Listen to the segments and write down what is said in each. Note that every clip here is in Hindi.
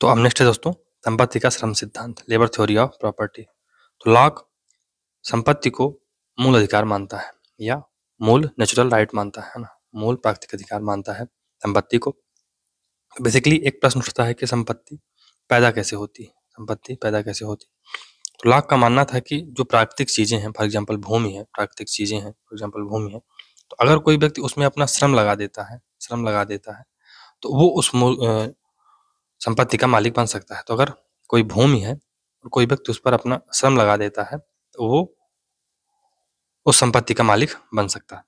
तो अब नेक्स्ट है दोस्तों संपत्ति का श्रम सिद्धांत लेबर थ्योरी ऑफ प्रॉपर्टी तो लॉक संपत्ति को मूल अधिकार मानता है या मूल नेचुरल राइट मानता है ना मूल प्राकृतिक अधिकार मानता है संपत्ति को बेसिकली एक प्रश्न उठता है कि संपत्ति पैदा कैसे होती है संपत्ति पैदा कैसे होती तो लॉक का मानना था कि जो प्राकृतिक चीज़ें हैं फॉर एग्जाम्पल भूमि है प्राकृतिक चीज़ें हैं फॉर एग्जाम्पल भूमि है तो अगर कोई व्यक्ति उसमें अपना श्रम लगा देता है श्रम लगा देता है तो वो उस संपत्ति का मालिक बन सकता है तो अगर कोई भूमि है और कोई व्यक्ति उस पर अपना श्रम लगा देता है तो वो उस संपत्ति का मालिक बन सकता है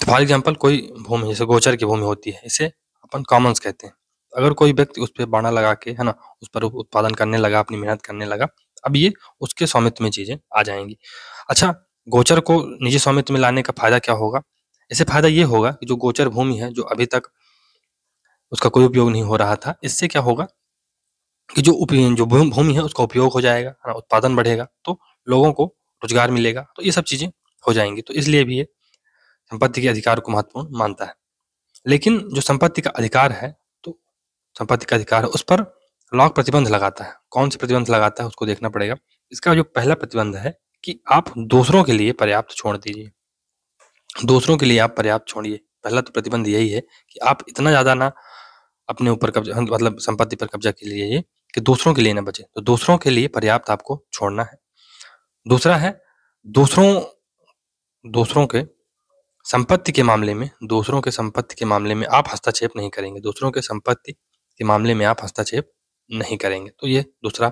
तो फॉर एग्जाम्पल कोई भूमि जैसे गोचर की भूमि होती है इसे अपन कॉमन्स कहते हैं अगर कोई व्यक्ति उस पर बाड़ा लगा के है ना उस पर उत्पादन करने लगा अपनी मेहनत करने लगा अब ये उसके स्वामित्व में चीजें आ जाएंगी अच्छा गोचर को निजी स्वामित्व में लाने का फायदा क्या होगा इसे फायदा ये होगा कि जो गोचर भूमि है जो अभी तक उसका कोई उपयोग नहीं हो रहा था इससे क्या होगा कि जो जो भूमि है उसका उपयोग हो जाएगा उत्पादन बढ़ेगा तो लोगों को रोजगार मिलेगा तो ये सब चीजें हो जाएंगी तो इसलिए भी ये संपत्ति के अधिकार को महत्वपूर्ण मानता है लेकिन जो संपत्ति का अधिकार है तो संपत्ति का अधिकार है उस पर लॉक प्रतिबंध लगाता है कौन से प्रतिबंध लगाता है उसको देखना पड़ेगा इसका जो पहला प्रतिबंध है कि आप दूसरों के लिए पर्याप्त छोड़ दीजिए दूसरों के लिए आप पर्याप्त छोड़िए पहला तो प्रतिबंध यही है कि आप इतना ज़्यादा ना अपने ऊपर कब्जा मतलब संपत्ति पर कब्जा के लिए ये कि दूसरों के लिए ना बचे तो दूसरों के लिए पर्याप्त आपको छोड़ना है दूसरा है दूसरों दूसरों के संपत्ति के मामले में दूसरों के संपत्ति के मामले में आप हस्तक्षेप नहीं करेंगे दूसरों के संपत्ति के मामले में आप हस्तक्षेप नहीं करेंगे तो ये दूसरा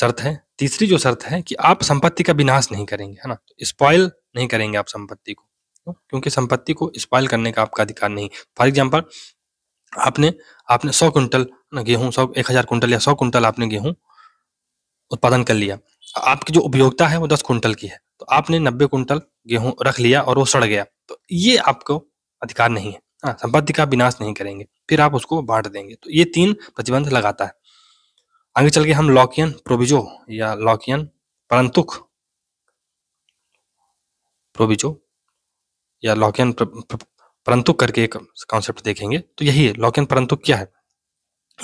शर्त है तीसरी जो शर्त है कि आप संपत्ति का विनाश नहीं करेंगे है ना तो स्पॉयल नहीं करेंगे आप संपत्ति को क्योंकि संपत्ति को स्पॉइल करने का आपका अधिकार नहीं फॉर एग्जाम्पल आपने आपने सौ कुंटल गेहूं सौ एक हजार कुंटल या सौ कुंटल आपने गेहूं उत्पादन कर लिया आपकी जो उपयोगिता है वो दस कुंटल की है तो आपने नब्बे कुंटल गेहूं रख लिया और वो सड़ गया तो ये आपको अधिकार नहीं है हाँ, संपत्ति का विनाश नहीं करेंगे फिर आप उसको बांट देंगे तो ये तीन प्रतिबंध लगाता है आगे चल के हम लॉकियन प्रोविजो या लॉकियन परंतुक प्रोविजो या लॉकियन परंतु करके एक कॉन्सेप्ट देखेंगे तो यही है लॉक इन परंतु क्या है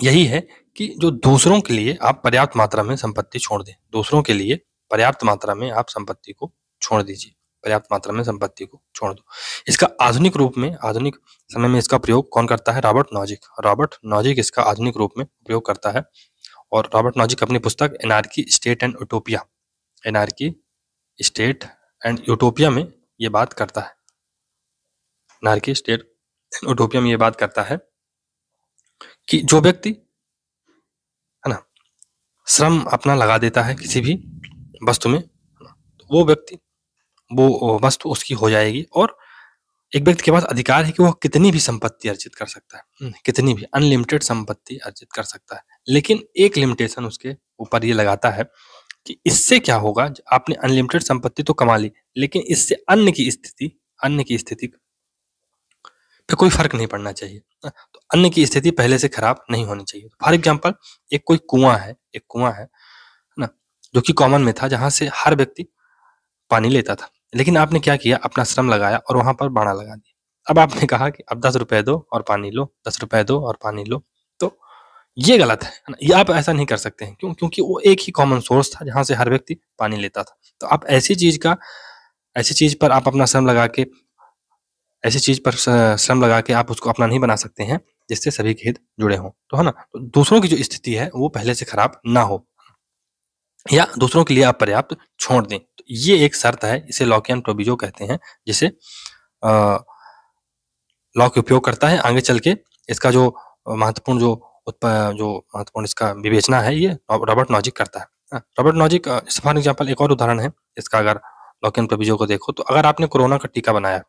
यही है कि जो दूसरों के लिए आप पर्याप्त मात्रा में संपत्ति छोड़ दें दूसरों के लिए पर्याप्त मात्रा में आप संपत्ति को छोड़ दीजिए पर्याप्त मात्रा में संपत्ति को छोड़ दो इसका आधुनिक रूप में आधुनिक समय में इसका प्रयोग कौन करता है रॉबर्ट नॉजिक रॉबर्ट नॉजिक इसका आधुनिक रूप में प्रयोग करता है और रॉबर्ट नॉजिक अपनी पुस्तक anarchy state and utopia anarchy state and utopia में ये बात करता है नारकी स्टेट ओटोपिया में ये बात करता है कि जो व्यक्ति है ना श्रम अपना लगा देता है किसी भी वस्तु में तो वो व्यक्ति वो वस्तु उसकी हो जाएगी और एक व्यक्ति के पास अधिकार है कि वह कितनी भी संपत्ति अर्जित कर सकता है हम्म, कितनी भी अनलिमिटेड संपत्ति अर्जित कर सकता है लेकिन एक लिमिटेशन उसके ऊपर ये लगाता है कि इससे क्या होगा आपने अनलिमिटेड संपत्ति तो कमा ली लेकिन इससे अन्य की स्थिति अन्य की स्थिति पे कोई फर्क नहीं पड़ना चाहिए तो अन्न की स्थिति पहले से खराब नहीं होनी चाहिए तो फॉर एग्जाम्पल एक कोई कुआं है एक कुआं है ना जो कि कॉमन में था जहां से हर व्यक्ति पानी लेता था लेकिन आपने क्या किया अपना श्रम लगाया और वहां पर बाड़ा लगा दिया अब आपने कहा कि अब दस रुपए दो और पानी लो दस रुपए दो और पानी लो तो ये गलत है ना ये आप ऐसा नहीं कर सकते हैं क्यों क्योंकि वो एक ही कॉमन सोर्स था जहां से हर व्यक्ति पानी लेता था तो आप ऐसी चीज का ऐसी चीज पर आप अपना श्रम लगा के ऐसी चीज पर श्रम लगा के आप उसको अपना नहीं बना सकते हैं जिससे सभी के हित जुड़े हों तो है ना तो दूसरों की जो स्थिति है वो पहले से खराब ना हो या दूसरों के लिए आप पर्याप्त छोड़ दें तो ये एक शर्त है इसे लॉकियन प्रोबीजो कहते हैं जिसे लॉक उपयोग करता है आगे चल के इसका जो महत्वपूर्ण जो जो महत्वपूर्ण इसका विवेचना है ये रॉबर्ट नॉजिक करता है हाँ, रॉबर्ट नॉजिक फॉर एग्जाम्पल एक और उदाहरण है इसका अगर लॉकियन प्रोबीजो को देखो तो अगर आपने कोरोना का टीका बनाया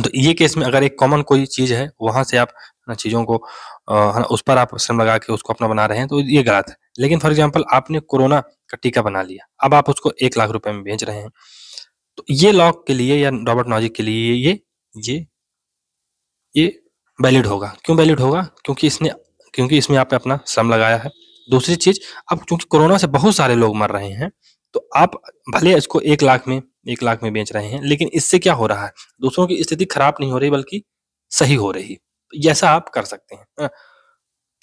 तो ये केस में अगर एक कॉमन कोई चीज है वहां से आप चीजों को आ, उस पर आप श्रम लगा के उसको अपना बना रहे हैं तो ये गलत है लेकिन फॉर एग्जाम्पल आपने कोरोना का टीका बना लिया अब आप उसको एक लाख रुपए में बेच रहे हैं तो ये लॉक के लिए या रॉबर्ट नॉजिक के लिए ये ये ये वैलिड होगा क्यों वैलिड होगा क्योंकि इसने क्योंकि इसमें आपने अपना श्रम लगाया है दूसरी चीज अब क्योंकि कोरोना से बहुत सारे लोग मर रहे हैं तो आप भले इसको एक लाख में एक लाख में बेच रहे हैं लेकिन इससे क्या हो रहा है दूसरों की स्थिति खराब नहीं हो रही बल्कि सही हो रही जैसा आप कर सकते हैं हाँ।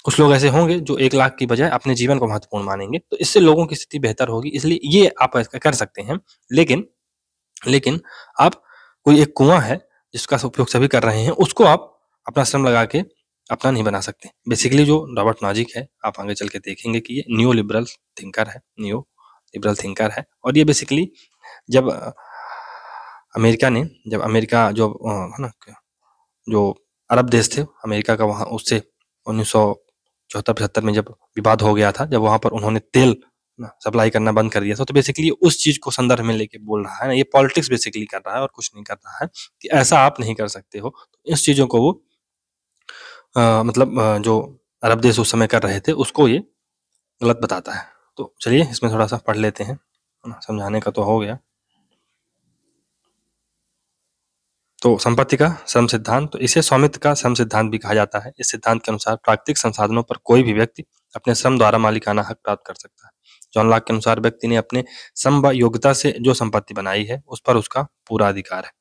कुछ लोग ऐसे होंगे जो एक लाख की बजाय अपने जीवन को महत्वपूर्ण मानेंगे तो इससे लोगों की स्थिति बेहतर होगी इसलिए ये आप कर सकते हैं लेकिन लेकिन आप कोई एक कुआं है जिसका उपयोग सभी कर रहे हैं उसको आप अपना श्रम लगा के अपना नहीं बना सकते बेसिकली जो रॉबर्ट नॉजिक है आप आगे चल के देखेंगे कि ये न्यू लिबरल थिंकर है न्यू लिबरल थिंकर है और ये बेसिकली जब अमेरिका ने जब अमेरिका जो है ना जो अरब देश थे अमेरिका का वहाँ उससे उन्नीस सौ चौहत्तर पचहत्तर में जब विवाद हो गया था जब वहाँ पर उन्होंने तेल ना सप्लाई करना बंद कर दिया था तो बेसिकली उस चीज को संदर्भ में लेके बोल रहा है ना ये पॉलिटिक्स बेसिकली कर रहा है और कुछ नहीं कर रहा है कि ऐसा आप नहीं कर सकते हो तो इस चीजों को वो आ, मतलब जो अरब देश उस समय कर रहे थे उसको ये गलत बताता है तो चलिए इसमें थोड़ा सा पढ़ लेते हैं समझाने का तो हो गया तो संपत्ति का सम सिद्धांत तो इसे स्वामित्व का सम सिद्धांत भी कहा जाता है इस सिद्धांत के अनुसार प्राकृतिक संसाधनों पर कोई भी व्यक्ति अपने श्रम द्वारा मालिकाना हक प्राप्त कर सकता है जॉन लॉक के अनुसार व्यक्ति ने अपने सम व योग्यता से जो संपत्ति बनाई है उस पर उसका पूरा अधिकार है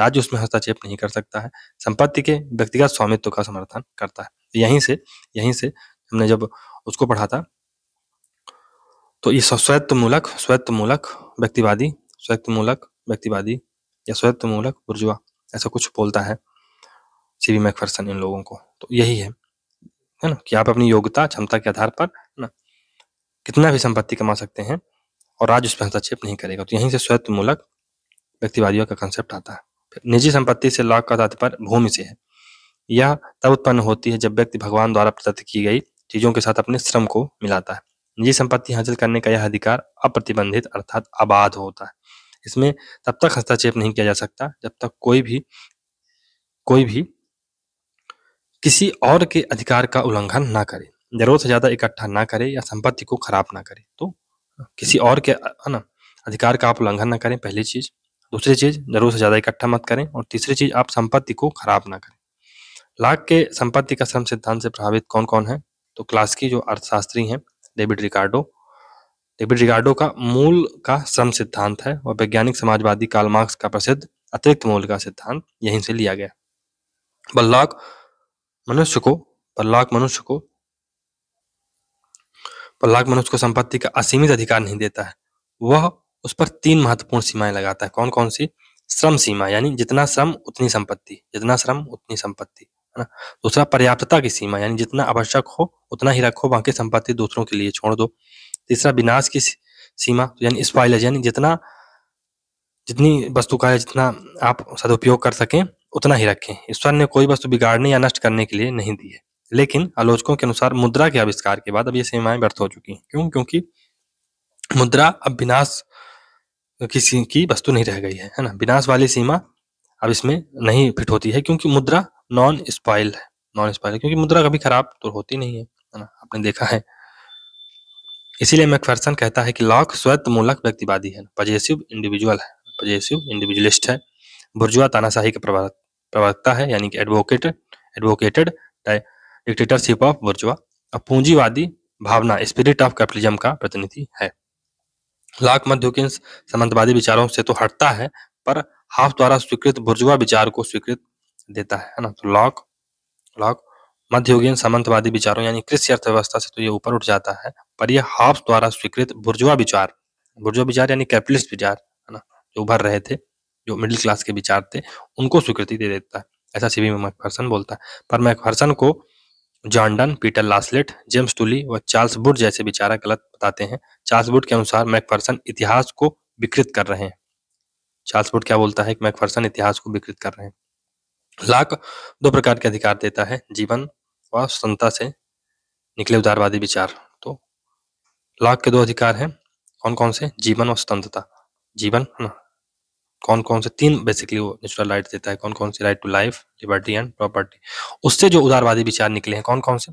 राज्य उसमें हस्तक्षेप नहीं कर सकता है संपत्ति के व्यक्तिगत स्वामित्व का समर्थन करता है यहीं से यहीं से हमने जब उसको पढ़ा था तो ये स्वायत्त मूलक स्वायत्त मूलक व्यक्तिवादी स्वायत्त मूलक व्यक्तिवादी या स्वायत्त मूलक बुर्जुआ ऐसा कुछ बोलता है सी वी मैकफर्सन इन लोगों को तो यही है है ना कि आप अपनी योग्यता क्षमता के आधार पर ना कितना भी संपत्ति कमा सकते हैं और राज्य उस पर हस्तक्षेप नहीं करेगा तो यहीं से स्वयं मूलक व्यक्तिवादियों का कंसेप्ट आता है फिर निजी संपत्ति से लाभ का तात्पर्य भूमि से है यह तब उत्पन्न होती है जब व्यक्ति भगवान द्वारा प्रदत्त की गई चीजों के साथ अपने श्रम को मिलाता है निजी संपत्ति हासिल करने का यह अधिकार अप्रतिबंधित अर्थात अबाध होता है इसमें तब तक हस्तक्षेप नहीं किया जा सकता जब तक कोई भी कोई भी किसी और के अधिकार का उल्लंघन ना करे जरूरत से ज़्यादा इकट्ठा ना करे या संपत्ति को खराब ना करे तो किसी और के है ना अधिकार का आप उल्लंघन ना करें पहली चीज़ दूसरी चीज़ जरूरत से ज़्यादा इकट्ठा मत करें और तीसरी चीज़ आप संपत्ति को खराब ना करें लाख के संपत्ति का श्रम सिद्धांत से प्रभावित कौन कौन है तो क्लास की जो अर्थशास्त्री हैं डेविड रिकार्डो डेविड रिगार्डो का मूल का श्रम सिद्धांत है और वैज्ञानिक समाजवादी कार्ल मार्क्स का प्रसिद्ध अतिरिक्त मूल का सिद्धांत यहीं से लिया गया बल्लाक मनुष्य को बल्लाक मनुष्य को बल्लाक मनुष्य को संपत्ति का असीमित अधिकार नहीं देता है वह उस पर तीन महत्वपूर्ण सीमाएं लगाता है कौन कौन सी श्रम सीमा यानी जितना श्रम उतनी संपत्ति जितना श्रम उतनी संपत्ति है ना दूसरा पर्याप्तता की सीमा यानी जितना आवश्यक हो उतना ही रखो बाकी संपत्ति दूसरों के लिए छोड़ दो तीसरा विनाश की सीमा यानी स्पाइल यानी जितना जितनी वस्तु का जितना आप सदुपयोग कर सकें उतना ही रखें ईश्वर ने कोई वस्तु बिगाड़ने या नष्ट करने के लिए नहीं दी है लेकिन आलोचकों के अनुसार मुद्रा के आविष्कार के बाद अब ये सीमाएं व्यर्थ हो चुकी हैं क्यों क्योंकि मुद्रा अब विनाश किसी की वस्तु नहीं रह गई है है ना विनाश वाली सीमा अब इसमें नहीं फिट होती है क्योंकि मुद्रा नॉन स्पाइल है नॉन स्पाइल है क्योंकि मुद्रा कभी खराब तो होती नहीं है ना आपने देखा है इसीलिए मैकफर्सन कहता है कि लॉक स्वत मूलक व्यक्तिवादी है पजेसिव इंडिविजुअल है पजेसिव इंडिविजुअलिस्ट है बुर्जुआ तानाशाही के प्रवक्ता है यानी कि advocate advocated dictatorship of bourgeois और पूंजीवादी भावना स्पिरिट ऑफ कैपिटलिज्म का प्रतिनिधि है लाख मध्य के समंतवादी विचारों से तो हटता है पर हाफ द्वारा स्वीकृत बुर्जुआ विचार को स्वीकृत देता है ना तो लॉक लॉक मध्ययुगीन सामंतवादी विचारों यानी कृषि अर्थव्यवस्था से तो ये ऊपर उठ जाता है पर यह हॉब्स द्वारा स्वीकृत बुर्जुआ विचार बुर्जुआ विचार यानी कैपिटलिस्ट विचार है ना जो उभर रहे थे जो मिडिल क्लास के विचार थे उनको स्वीकृति दे देता है ऐसा सीबी में मैकफर्सन बोलता है पर मैकफर्सन को John Dunn Peter Laslett James Tully व चार्ल्स बुट जैसे विचारा गलत बताते हैं चार्ल्स बुट के अनुसार मैकफर्सन इतिहास को विकृत कर रहे हैं चार्ल्स बुट क्या बोलता है कि मैकफर्सन इतिहास को विकृत कर रहे हैं लाक दो प्रकार के अधिकार देता है जीवन व संता से निकले उदारवादी विचार तो लाख के दो अधिकार हैं कौन कौन से जीवन और स्वतंत्रता जीवन न, कौन कौन से तीन बेसिकली वो नेचुरल राइट देता है कौन कौन से right to life liberty and property उससे जो उदारवादी विचार निकले हैं कौन कौन से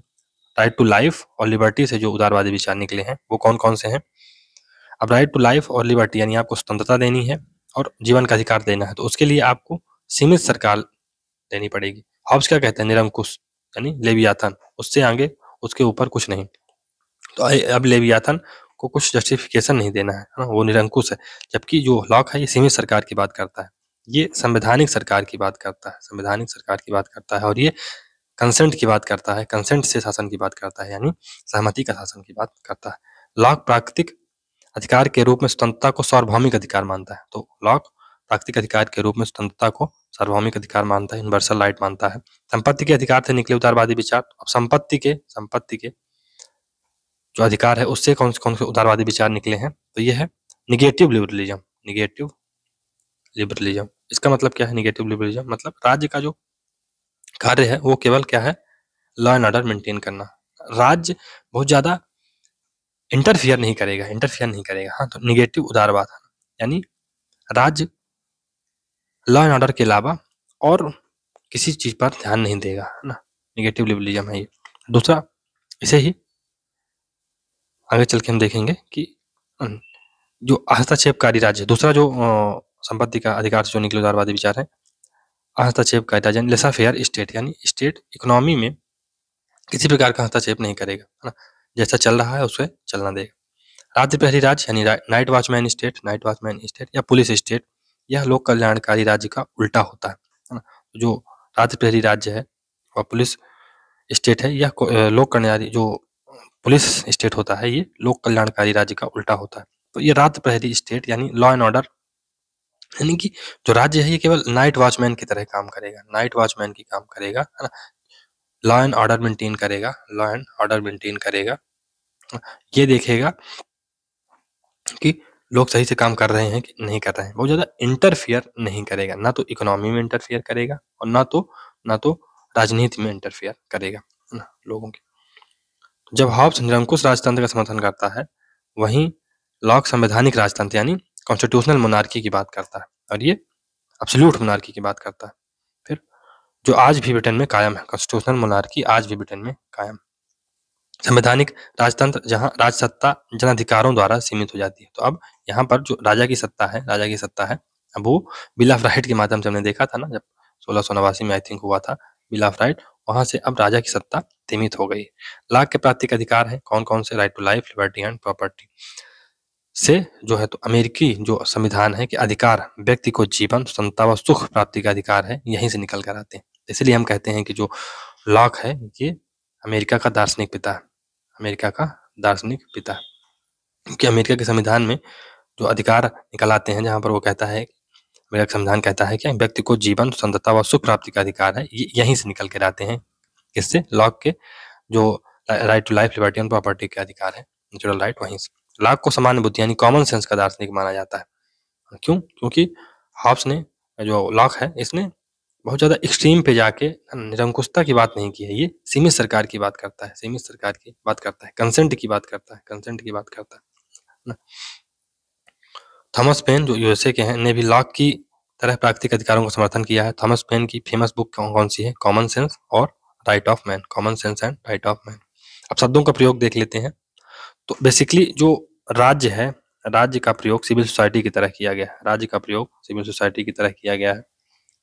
राइट टू लाइफ और लिबर्टी से जो उदारवादी विचार निकले हैं वो कौन कौन से हैं अब राइट टू लाइफ और लिबर्टी यानी आपको स्वतंत्रता देनी है और जीवन का अधिकार देना है तो उसके लिए आपको सीमित सरकार देनी पड़ेगी हॉब्स क्या कहते हैं निरंकुश यानी लेवियाथन उससे आगे उसके ऊपर कुछ नहीं तो अब लेवियाथन को कुछ जस्टिफिकेशन नहीं देना है ना वो निरंकुश है जबकि जो लॉक है ये सीमित सरकार की बात करता है ये संवैधानिक सरकार की बात करता है संवैधानिक सरकार की बात करता है और ये कंसेंट की बात करता है कंसेंट से शासन की बात करता है यानी सहमति का शासन की बात करता है लॉक प्राकृतिक अधिकार के रूप में स्वतंत्रता को सार्वभौमिक अधिकार मानता है तो लॉक प्राकृतिक अधिकार के रूप में स्वतंत्रता को सार्वभौमिक अधिकार मानता है यूनिवर्सल राइट मानता है संपत्ति के अधिकार से निकले उदारवादी विचार अब संपत्ति के संपत्ति के जो अधिकार है उससे कौन से कौन से उदारवादी विचार निकले हैं तो यह है निगेटिव लिबरलिज्म निगेटिव लिबरलिज्म इसका मतलब क्या है निगेटिव लिबरलिज्म मतलब राज्य का जो कार्य है वो केवल क्या है लॉ एंड ऑर्डर मेंटेन करना राज्य बहुत ज्यादा इंटरफियर नहीं करेगा इंटरफियर नहीं करेगा हाँ तो निगेटिव उदारवाद यानी राज्य लॉ एंड ऑर्डर के अलावा और किसी चीज़ पर ध्यान नहीं देगा है ना निगेटिव लिबरलिज्म है ये दूसरा इसे ही आगे चल के हम देखेंगे कि जो हस्तक्षेपकारी राज्य दूसरा जो संपत्ति का अधिकार से जो निकले उदारवादी विचार है हस्तक्षेपकारी राज्य लेसा फेयर स्टेट यानी स्टेट इकोनॉमी में किसी प्रकार का हस्तक्षेप नहीं करेगा है ना जैसा चल रहा है उसे चलना देगा राज्य प्रहरी राज्य यानी night watchman state night watchman state या पुलिस स्टेट यह लोक कल्याणकारी राज्य का उल्टा होता है तो जो राज्य प्रहरी राज्य है और पुलिस स्टेट है यह लोक कल्याणकारी जो पुलिस स्टेट होता है ये लोक कल्याणकारी राज्य का उल्टा होता है तो ये रात प्रहरी स्टेट यानी लॉ एंड ऑर्डर यानी कि जो राज्य है ये केवल नाइट वॉचमैन की तरह काम करेगा नाइट वॉचमैन की काम करेगा है ना लॉ एंड ऑर्डर मेंटेन करेगा लॉ एंड ऑर्डर मेंटेन करेगा ये देखेगा कि लोग सही से काम कर रहे हैं कि नहीं कर रहे हैं बहुत ज़्यादा इंटरफियर नहीं करेगा ना तो इकोनॉमी में इंटरफियर करेगा और ना तो ना तो राजनीति में इंटरफियर करेगा ना लोगों के जब हॉब्स निरंकुश राजतंत्र का समर्थन करता है वहीं लॉक संवैधानिक राजतंत्र यानी कॉन्स्टिट्यूशनल मोनार्की की बात करता है और ये अब्सोल्यूट मोनार्की की बात करता है फिर जो आज भी ब्रिटेन में कायम है कॉन्स्टिट्यूशनल मोनार्की आज भी ब्रिटेन में कायम संवैधानिक राजतंत्र जहां राजसत्ता जनाधिकारों द्वारा सीमित हो जाती है तो अब यहाँ पर जो राजा की सत्ता है राजा की सत्ता है अब वो बिल ऑफ राइट के माध्यम से हमने देखा था ना जब सोलह सौ नवासी में आई थिंक हुआ था बिल ऑफ राइट वहां से अब राजा की सत्ता सीमित हो गई लाख के प्राप्ति का अधिकार है कौन कौन से right to life liberty and property से जो है तो अमेरिकी जो संविधान है कि अधिकार व्यक्ति को जीवन स्वतंत्रता व सुख प्राप्ति का अधिकार है यहीं से निकल कर आते हैं इसलिए हम कहते हैं कि जो लॉक है ये अमेरिका का दार्शनिक पिता अमेरिका का दार्शनिक पिता क्योंकि अमेरिका के संविधान में जो अधिकार निकल आते हैं जहाँ पर वो कहता है अमेरिका का संविधान कहता है कि व्यक्ति को जीवन स्वतंत्रता व सुख प्राप्ति का अधिकार है यहीं से निकल के आते हैं किससे लॉक के जो right to life liberty and property के अधिकार है नेचुरल राइट वहीं से लॉक को सामान्य बुद्धि यानी कॉमन सेंस का दार्शनिक माना जाता है क्यों क्योंकि हॉब्स ने जो लॉक है इसने बहुत ज़्यादा एक्सट्रीम पे जाके निरंकुशता की बात नहीं की है ये सीमित सरकार की बात करता है सीमित सरकार की बात करता है कंसेंट की बात करता है कंसेंट की बात करता है ना थॉमस पेन जो यूएसए के हैं ने भी लॉक की तरह प्राकृतिक अधिकारों का समर्थन किया है थॉमस पेन की फेमस बुक कौन कौन सी है कॉमन सेंस और right of man common sense and right of man अब शब्दों का प्रयोग देख लेते हैं तो बेसिकली जो राज्य है राज्य का प्रयोग सिविल सोसाइटी की तरह किया गया है राज्य का प्रयोग सिविल सोसाइटी की तरह किया गया है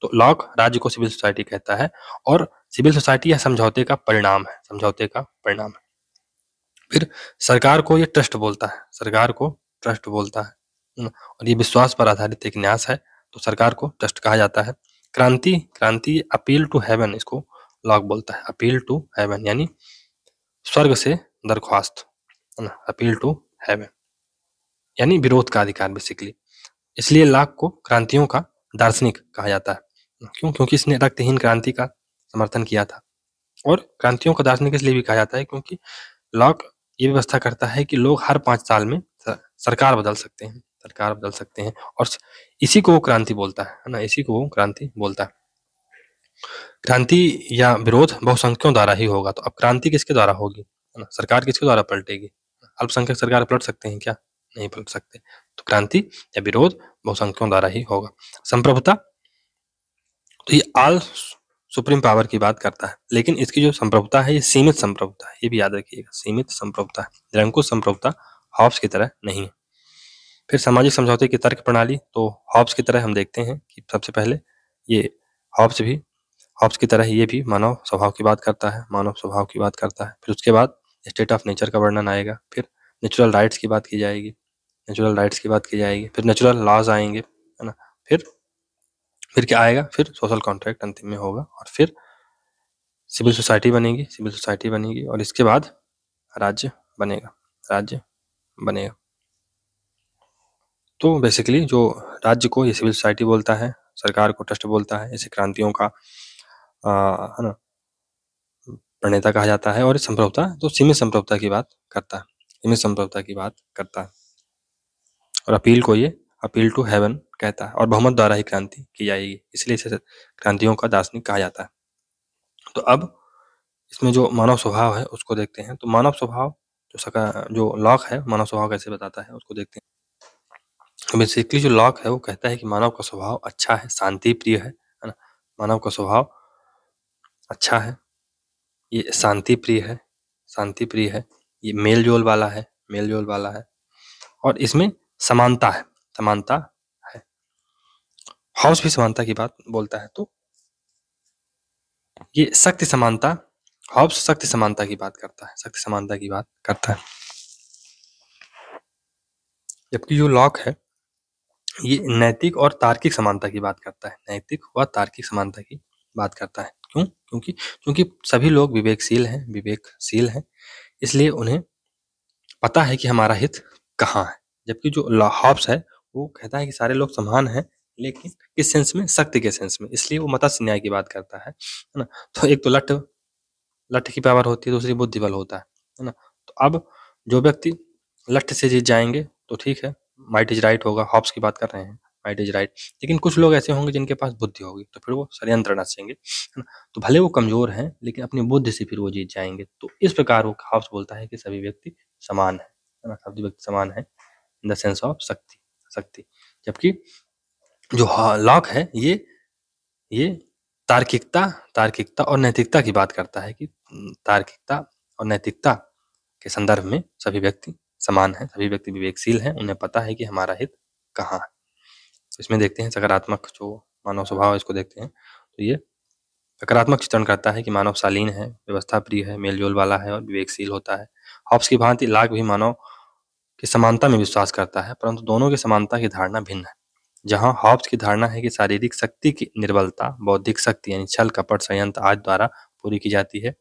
तो लॉक राज्य को सिविल सोसाइटी कहता है और सिविल सोसाइटी यह समझौते का परिणाम है समझौते का परिणाम है फिर सरकार को यह ट्रस्ट बोलता है सरकार को ट्रस्ट बोलता है और ये विश्वास पर आधारित एक न्यास है तो सरकार को ट्रस्ट कहा जाता है क्रांति क्रांति अपील टू हेवन इसको लॉक बोलता है अपील टू हेवन यानी स्वर्ग से दरख्वास्त अपील टू हेवन यानी विरोध का अधिकार बेसिकली इसलिए लॉक को क्रांतियों का दार्शनिक कहा जाता है क्यों क्योंकि इसने रक्तहीन क्रांति का समर्थन किया था और क्रांतियों का दार्शनिक इसलिए भी कहा जाता है क्योंकि लॉक ये व्यवस्था करता है कि लोग हर पाँच साल में सरकार बदल सकते हैं सरकार बदल सकते हैं और इसी को वो क्रांति बोलता है ना इसी को वो क्रांति बोलता है क्रांति या विरोध बहुसंख्यकों द्वारा ही होगा तो अब क्रांति किसके द्वारा होगी ना सरकार किसके द्वारा पलटेगी अल्पसंख्यक सरकार पलट सकते हैं क्या नहीं पलट सकते तो क्रांति या विरोध बहुसंख्यकों द्वारा ही होगा संप्रभुता तो ये आल सुप्रीम पावर की बात करता है लेकिन इसकी जो संप्रभुता है ये सीमित संप्रभुता है ये भी याद रखिएगा सीमित संप्रभुता है निरंकुश संप्रभुता हॉब्स की तरह नहीं है फिर सामाजिक समझौते की तर्क प्रणाली तो हॉब्स की तरह हम देखते हैं कि सबसे पहले ये हॉब्स भी हॉब्स की तरह ये भी मानव स्वभाव की बात करता है मानव स्वभाव की बात करता है फिर उसके बाद स्टेट ऑफ नेचर का वर्णन आएगा फिर नेचुरल राइट्स की बात की जाएगी नेचुरल राइट्स की बात की जाएगी फिर नेचुरल लॉज आएंगे है ना फिर फिर क्या आएगा फिर सोशल कॉन्ट्रैक्ट अंतिम में होगा और फिर सिविल सोसाइटी बनेगी सिविल सोसाइटी बनेगी और इसके बाद राज्य बनेगा राज्य बनेगा तो बेसिकली जो राज्य को ये सिविल सोसाइटी बोलता है सरकार को ट्रस्ट बोलता है इसे क्रांतियों का है ना प्रणेता कहा जाता है और संप्रभुता तो सीमित संप्रभुता की बात करता है सीमित संप्रभुता की बात करता है और अपील को ये अपील टू हेवन कहता है और बहुमत द्वारा ही क्रांति की जाएगी इसलिए इसे क्रांतियों का दार्शनिक कहा जाता है तो अब इसमें जो मानव स्वभाव है उसको देखते हैं तो मानव स्वभाव जो सका जो लॉक है मानव स्वभाव कैसे बताता है उसको देखते हैं बेसिकली तो जो लॉक है वो कहता है कि मानव का स्वभाव अच्छा है शांति प्रिय है है ना मानव का स्वभाव अच्छा है ये शांति प्रिय है शांति प्रिय है ये मेल जोल वाला है मेल जोल वाला है और इसमें समानता है समानता हाउस भी समानता की बात बोलता है तो ये शक्ति समानता हॉब्स शक्ति समानता की बात करता है शक्ति समानता की बात करता है जबकि जो लॉक है ये नैतिक और तार्किक समानता की बात करता है नैतिक व तार्किक समानता की बात करता है क्यों क्योंकि क्योंकि सभी लोग विवेकशील हैं विवेकशील हैं इसलिए उन्हें पता है कि हमारा हित कहाँ है जबकि जो हॉब्स है वो कहता है कि सारे लोग समान हैं लेकिन किस सेंस में शक्ति के सेंस में इसलिए वो मता न्याय की बात करता है है ना तो एक तो लठ लठ की पावर होती है दूसरी बुद्धि बल होता है है ना तो अब जो व्यक्ति लठ से जीत जाएंगे तो ठीक है माइट इज राइट होगा हॉप्स की बात कर रहे हैं माइट इज राइट लेकिन कुछ लोग ऐसे होंगे जिनके पास बुद्धि होगी तो फिर वो षडयंत्र नचेंगे है ना तो भले वो कमजोर हैं लेकिन अपनी बुद्धि से फिर वो जीत जाएंगे तो इस प्रकार वो हॉप्स बोलता है कि सभी व्यक्ति समान है ना सभी व्यक्ति समान है इन द सेंस ऑफ शक्ति शक्ति जबकि जो लॉक है ये ये तार्किकता तार्किकता और नैतिकता की बात करता है कि तार्किकता और नैतिकता के संदर्भ में सभी व्यक्ति समान है सभी व्यक्ति विवेकशील हैं उन्हें पता है कि हमारा हित कहाँ है तो इसमें देखते हैं सकारात्मक जो मानव स्वभाव है इसको देखते हैं तो ये सकारात्मक चित्रण करता है कि मानव शालीन है व्यवस्था प्रिय है मेलजोल वाला है और विवेकशील होता है हॉप्स की भांति लाख भी मानव की समानता में विश्वास करता है परंतु दोनों की समानता की धारणा भिन्न है जहां हॉब्स की धारणा है कि शारीरिक शक्ति की निर्बलता बौद्धिक शक्ति यानी छल कपट संयंत्र आदि द्वारा पूरी की जाती है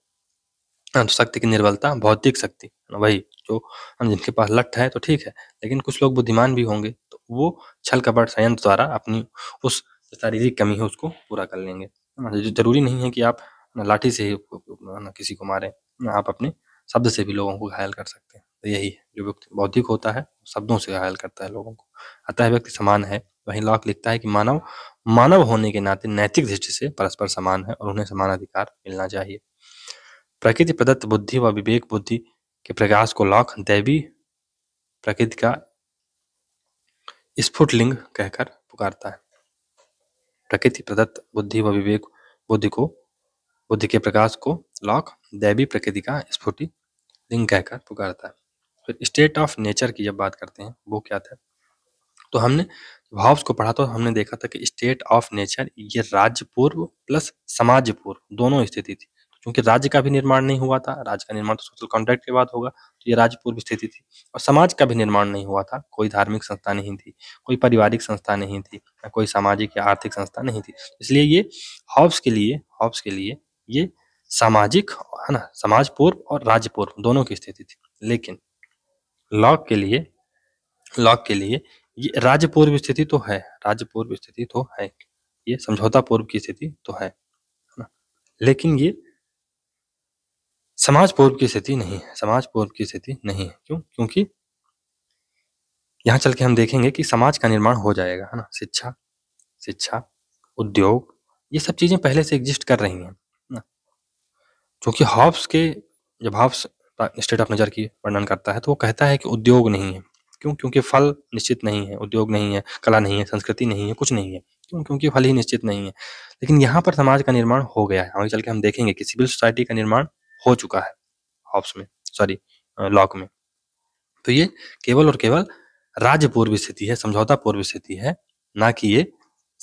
हाँ, तो शक्ति की निर्बलता भौतिक शक्ति वही जो जिनके पास लठ है तो ठीक है लेकिन कुछ लोग बुद्धिमान भी होंगे तो वो छल कपट संयंत्र द्वारा अपनी उस शारीरिक कमी है उसको पूरा कर लेंगे हाँ, जरूरी नहीं है कि आप लाठी से ही किसी को मारें आप अपने शब्द से भी लोगों को घायल कर सकते हैं तो यही है जो व्यक्ति बौद्धिक होता है शब्दों से घायल करता है लोगों को अतः व्यक्ति समान है वहीं लॉक लिखता है कि मानव मानव होने के नाते नैतिक दृष्टि से परस्पर समान है और उन्हें समान अधिकार मिलना चाहिए प्रकृति प्रदत्त बुद्धि व विवेक बुद्धि के प्रकाश को लॉक दैवी प्रकृति का स्फुटलिंग कहकर पुकारता है प्रकृति प्रदत्त बुद्धि व विवेक बुद्धि को बुद्धि के प्रकाश को लॉक दैवी प्रकृति का स्फुटि लिंग कहकर पुकारता है फिर स्टेट ऑफ नेचर की जब बात करते हैं वो क्या था तो हमने भावस को पढ़ा तो हमने देखा था कि स्टेट ऑफ नेचर ये राज्य पूर्व प्लस समाज पूर्व दोनों स्थिति थी क्योंकि राज्य का भी निर्माण नहीं हुआ था राज्य का निर्माण तो सोशल कॉन्ट्रैक्ट के बाद होगा तो ये राज्य पूर्व स्थिति थी और समाज का भी निर्माण नहीं हुआ था कोई धार्मिक संस्था नहीं थी कोई पारिवारिक संस्था नहीं थी या कोई सामाजिक या आर्थिक संस्था नहीं थी इसलिए ये हॉब्स के लिए हॉब्स के लिए ये सामाजिक है ना समाज पूर्व और राज्य पूर्व दोनों की स्थिति थी लेकिन लॉक के लिए लॉक के लिए ये राज्य पूर्व स्थिति तो है राज्य पूर्व स्थिति तो है ये समझौता पूर्व की स्थिति तो है लेकिन ये समाज पूर्व की स्थिति नहीं है समाज पूर्व की स्थिति नहीं है क्यों क्योंकि यहाँ चल के हम देखेंगे कि समाज का निर्माण हो जाएगा है ना शिक्षा शिक्षा उद्योग ये सब चीजें पहले से एग्जिस्ट कर रही हैं ना क्योंकि हॉब्स के जब हॉब्स स्टेट ऑफ नेचर की वर्णन करता है तो वो कहता है कि उद्योग नहीं है क्यों क्योंकि फल निश्चित नहीं है उद्योग नहीं है कला नहीं है संस्कृति नहीं है कुछ नहीं है क्यों क्योंकि फल ही निश्चित नहीं है लेकिन यहाँ पर समाज का निर्माण हो गया है आगे चल के हम देखेंगे कि सिविल सोसाइटी का निर्माण हो चुका है हॉप्स में सॉरी लॉक में तो ये केवल और केवल राज्य पूर्व स्थिति है समझौता पूर्व स्थिति है ना कि ये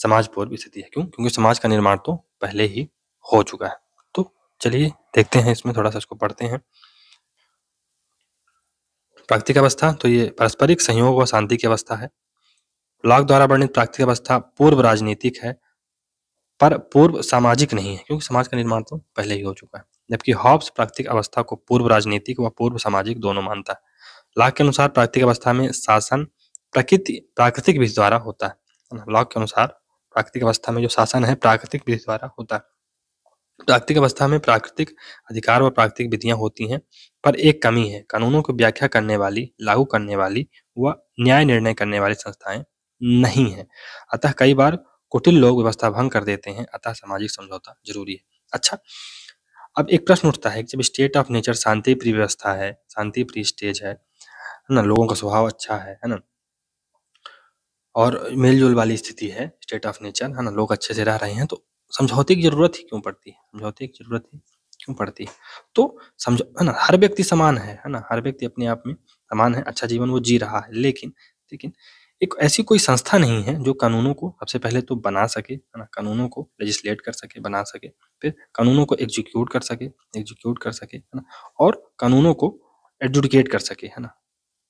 समाज पूर्व स्थिति है क्यों क्योंकि समाज का निर्माण तो पहले ही हो चुका है तो चलिए देखते हैं इसमें थोड़ा सा इसको पढ़ते हैं प्राकृतिक अवस्था तो ये पारस्परिक संयोग व शांति की अवस्था है लॉक द्वारा वर्णित प्राकृतिक अवस्था पूर्व राजनीतिक है पर पूर्व सामाजिक नहीं है क्योंकि समाज का निर्माण तो पहले ही हो चुका है जबकि हॉब्स प्राकृतिक अवस्था को पूर्व राजनीतिक व पूर्व सामाजिक दोनों मानता है लॉक के अनुसार प्राकृतिक अवस्था में शासन प्रकृति प्राकृतिक विधि द्वारा होता है लॉक के अनुसार प्राकृतिक अवस्था में जो शासन है प्राकृतिक विधि द्वारा होता है प्राकृतिक अवस्था में प्राकृतिक अधिकार व प्राकृतिक विधियां होती हैं पर एक कमी है कानूनों की व्याख्या करने वाली लागू करने वाली व न्याय निर्णय करने वाली संस्थाएं नहीं है अतः कई बार कुटिल लोग व्यवस्था भंग कर देते हैं अतः सामाजिक समझौता जरूरी है अच्छा अब एक प्रश्न उठता है कि जब स्टेट ऑफ नेचर शांति प्रिय व्यवस्था है शांति प्रिय स्टेज है ना लोगों का स्वभाव अच्छा है है ना और मेलजोल वाली स्थिति है स्टेट ऑफ नेचर है ना लोग अच्छे से रह रहे हैं तो समझौते की जरूरत ही क्यों पड़ती है समझौते की जरूरत ही क्यों पड़ती है तो समझ है ना हर व्यक्ति समान है है ना हर व्यक्ति अपने आप में समान है अच्छा जीवन वो जी रहा है लेकिन लेकिन एक ऐसी कोई संस्था नहीं है जो कानूनों को सबसे पहले तो बना सके है ना कानूनों को लेजिस्लेट कर सके बना सके फिर कानूनों को एग्जीक्यूट कर सके एग्जीक्यूट कर सके है ना और कानूनों को एडजुडिकेट कर सके है ना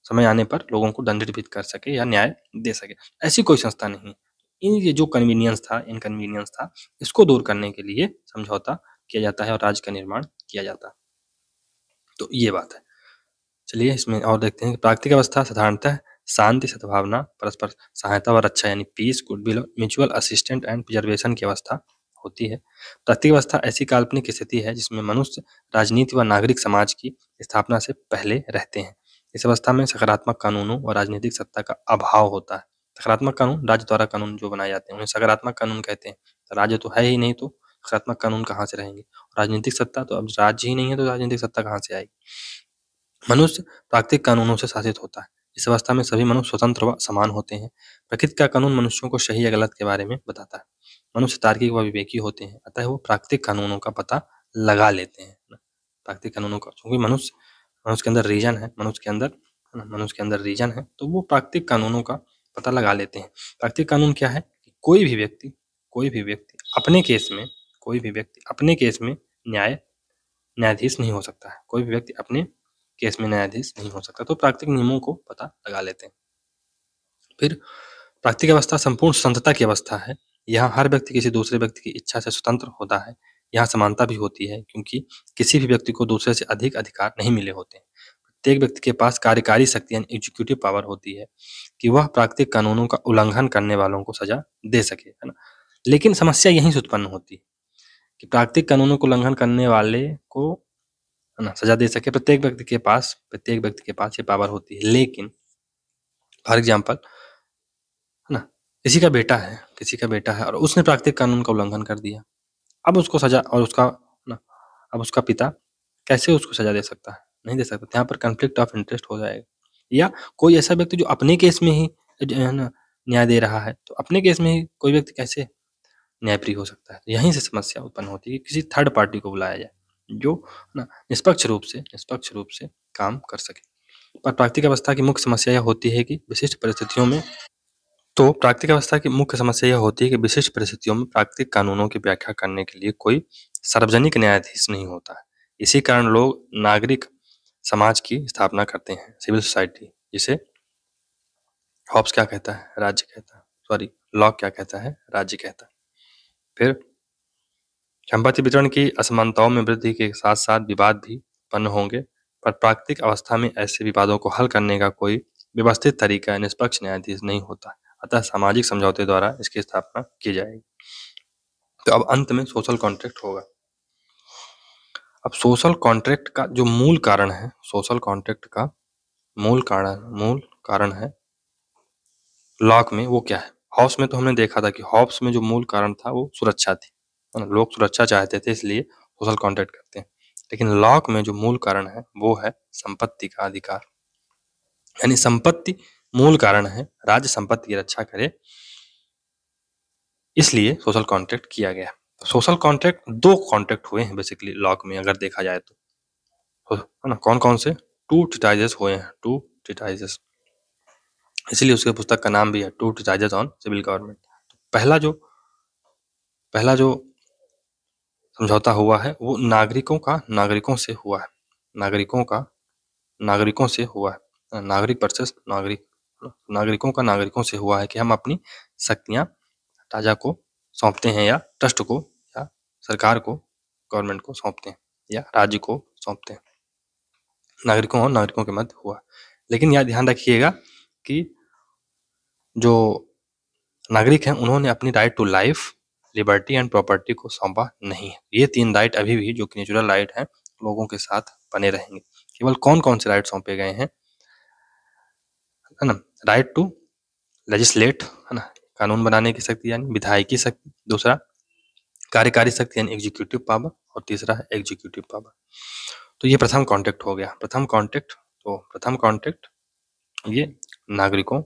समय आने पर लोगों को दंडित कर सके या न्याय दे सके ऐसी कोई संस्था नहीं है इन ये जो कन्वीनियंस था इनकन्वीनियंस था इसको दूर करने के लिए समझौता किया जाता है और राज्य का निर्माण किया जाता है तो ये बात है चलिए इसमें और देखते हैं प्राकृतिक अवस्था साधारणतः शांति सद्भावना परस्पर सहायता और अच्छा यानी पीस गुडविल और म्यूचुअल असिस्टेंट एंड प्रिजर्वेशन की अवस्था होती है प्राकृतिक अवस्था ऐसी काल्पनिक स्थिति है जिसमें मनुष्य राजनीति व नागरिक समाज की स्थापना से पहले रहते हैं इस अवस्था में सकारात्मक कानूनों और राजनीतिक सत्ता का अभाव होता है सकारात्मक कानून राज्य द्वारा कानून जो बनाए जाते हैं उन्हें सकारात्मक कानून कहते हैं तो राज्य तो है ही नहीं तो सकारात्मक कानून कहाँ से रहेंगे राजनीतिक सत्ता तो अब राज्य ही नहीं है तो राजनीतिक सत्ता कहाँ से आएगी मनुष्य प्राकृतिक कानूनों से शासित होता है इस अवस्था में सभी मनुष्य स्वतंत्र व समान होते हैं प्रकृति का कानून मनुष्यों को सही या गलत के बारे में बताता है मनुष्य तार्किक व विवेकी होते हैं अतः वो प्राकृतिक कानूनों का पता लगा लेते हैं प्राकृतिक कानूनों का क्योंकि मनुष्य मनुष्य के अंदर रीजन है मनुष्य के अंदर मनुष्य के अंदर रीजन है तो वो प्राकृतिक कानूनों का पता लगा लेते हैं प्राकृतिक कानून क्या है कि कोई भी व्यक्ति कोई भी व्यक्ति अपने केस में कोई भी व्यक्ति अपने केस में न्याय न्यायाधीश नहीं हो सकता है कोई भी व्यक्ति अपने केस में न्यायाधीश नहीं हो सकता तो प्राकृतिक नियमों को पता लगा लेते हैं फिर प्राकृतिक अवस्था संपूर्ण स्वतंत्रता की अवस्था है यहाँ हर व्यक्ति किसी दूसरे व्यक्ति की इच्छा से स्वतंत्र होता है यहाँ समानता भी होती है क्योंकि किसी भी व्यक्ति को दूसरे से अधिक अधिकार नहीं मिले होते प्रत्येक व्यक्ति के पास कार्यकारी शक्ति यानी एग्जीक्यूटिव पावर होती है कि वह प्राकृतिक कानूनों का उल्लंघन करने वालों को सजा दे सके है ना लेकिन समस्या यहीं से उत्पन्न होती कि प्राकृतिक कानूनों को उल्लंघन करने वाले को है ना सजा दे सके प्रत्येक व्यक्ति के पास प्रत्येक व्यक्ति के पास ये पावर होती है लेकिन फॉर एग्जाम्पल है ना किसी का बेटा है किसी का बेटा है और उसने प्राकृतिक कानून का उल्लंघन कर दिया अब उसको सजा और उसका ना अब उसका पिता कैसे उसको सजा दे सकता है नहीं दे सकता तो यहाँ पर कंफ्लिक्ट ऑफ इंटरेस्ट हो जाएगा या कोई ऐसा व्यक्ति जो अपने केस में ही न्याय दे रहा है तो अपने केस में ही कोई व्यक्ति कैसे न्यायप्रिय हो सकता है तो यहीं से समस्या उत्पन्न होती है कि किसी थर्ड पार्टी को बुलाया जाए जो ना निष्पक्ष रूप से निष्पक्ष रूप से काम कर सके पर प्राकृतिक अवस्था की मुख्य समस्या यह होती है कि विशिष्ट परिस्थितियों में तो प्राकृतिक अवस्था की मुख्य समस्या यह होती है कि विशिष्ट परिस्थितियों में प्राकृतिक कानूनों की व्याख्या करने के लिए कोई सार्वजनिक न्यायाधीश नहीं होता इसी कारण लोग नागरिक समाज की स्थापना करते हैं सिविल सोसाइटी जिसे हॉब्स क्या कहता है राज्य कहता है सॉरी लॉक क्या कहता है राज्य कहता है फिर संपत्ति वितरण की असमानताओं में वृद्धि के साथ साथ विवाद भी उत्पन्न होंगे पर प्राकृतिक अवस्था में ऐसे विवादों को हल करने का कोई व्यवस्थित तरीका निष्पक्ष न्यायाधीश नहीं होता अतः सामाजिक समझौते द्वारा इसकी स्थापना की जाएगी तो अब अंत में सोशल कॉन्ट्रैक्ट होगा अब सोशल कॉन्ट्रैक्ट का जो मूल कारण है सोशल कॉन्ट्रैक्ट का मूल कारण मूल कारण है लॉक में वो क्या है हॉब्स में तो हमने देखा था कि हॉब्स में जो मूल कारण था वो सुरक्षा थी लोग सुरक्षा चाहते थे इसलिए सोशल कॉन्ट्रैक्ट करते हैं लेकिन लॉक में जो मूल कारण है वो है संपत्ति का अधिकार यानी संपत्ति मूल कारण है राज्य संपत्ति की रक्षा करे इसलिए सोशल कॉन्ट्रैक्ट किया गया सोशल कॉन्ट्रैक्ट दो कॉन्ट्रैक्ट हुए हैं बेसिकली लॉक में अगर देखा जाए तो है ना कौन कौन से टू ट्रिटाइजेस हुए हैं टू ट्रिटाइजेस इसलिए उसके पुस्तक का नाम भी है two treatises on civil government तो पहला जो पहला जो समझौता हुआ है वो नागरिकों का नागरिकों से हुआ है नागरिकों का नागरिकों से हुआ है नागरिक वर्सेस नागरिक नागरिकों का नागरिकों से हुआ है कि हम अपनी शक्तियाँ राजा को सौंपते हैं या ट्रस्ट को या सरकार को गवर्नमेंट को सौंपते हैं या राज्य को सौंपते हैं नागरिकों और नागरिकों के मध्य हुआ लेकिन यह ध्यान रखिएगा कि जो नागरिक हैं उन्होंने अपनी right to life liberty and property को सौंपा नहीं है ये तीन राइट अभी भी जो कि नेचुरल राइट हैं लोगों के साथ बने रहेंगे केवल कौन कौन से राइट सौंपे गए हैं है ना राइट टू लेजिस्लेट है ना कानून बनाने की शक्ति यानी विधायकी शक्ति दूसरा कार्यकारी शक्ति यानी एग्जीक्यूटिव पावर और तीसरा है एग्जीक्यूटिव पावर तो ये प्रथम कॉन्टेक्ट हो गया प्रथम कॉन्टेक्ट तो प्रथम कॉन्टेक्ट ये नागरिकों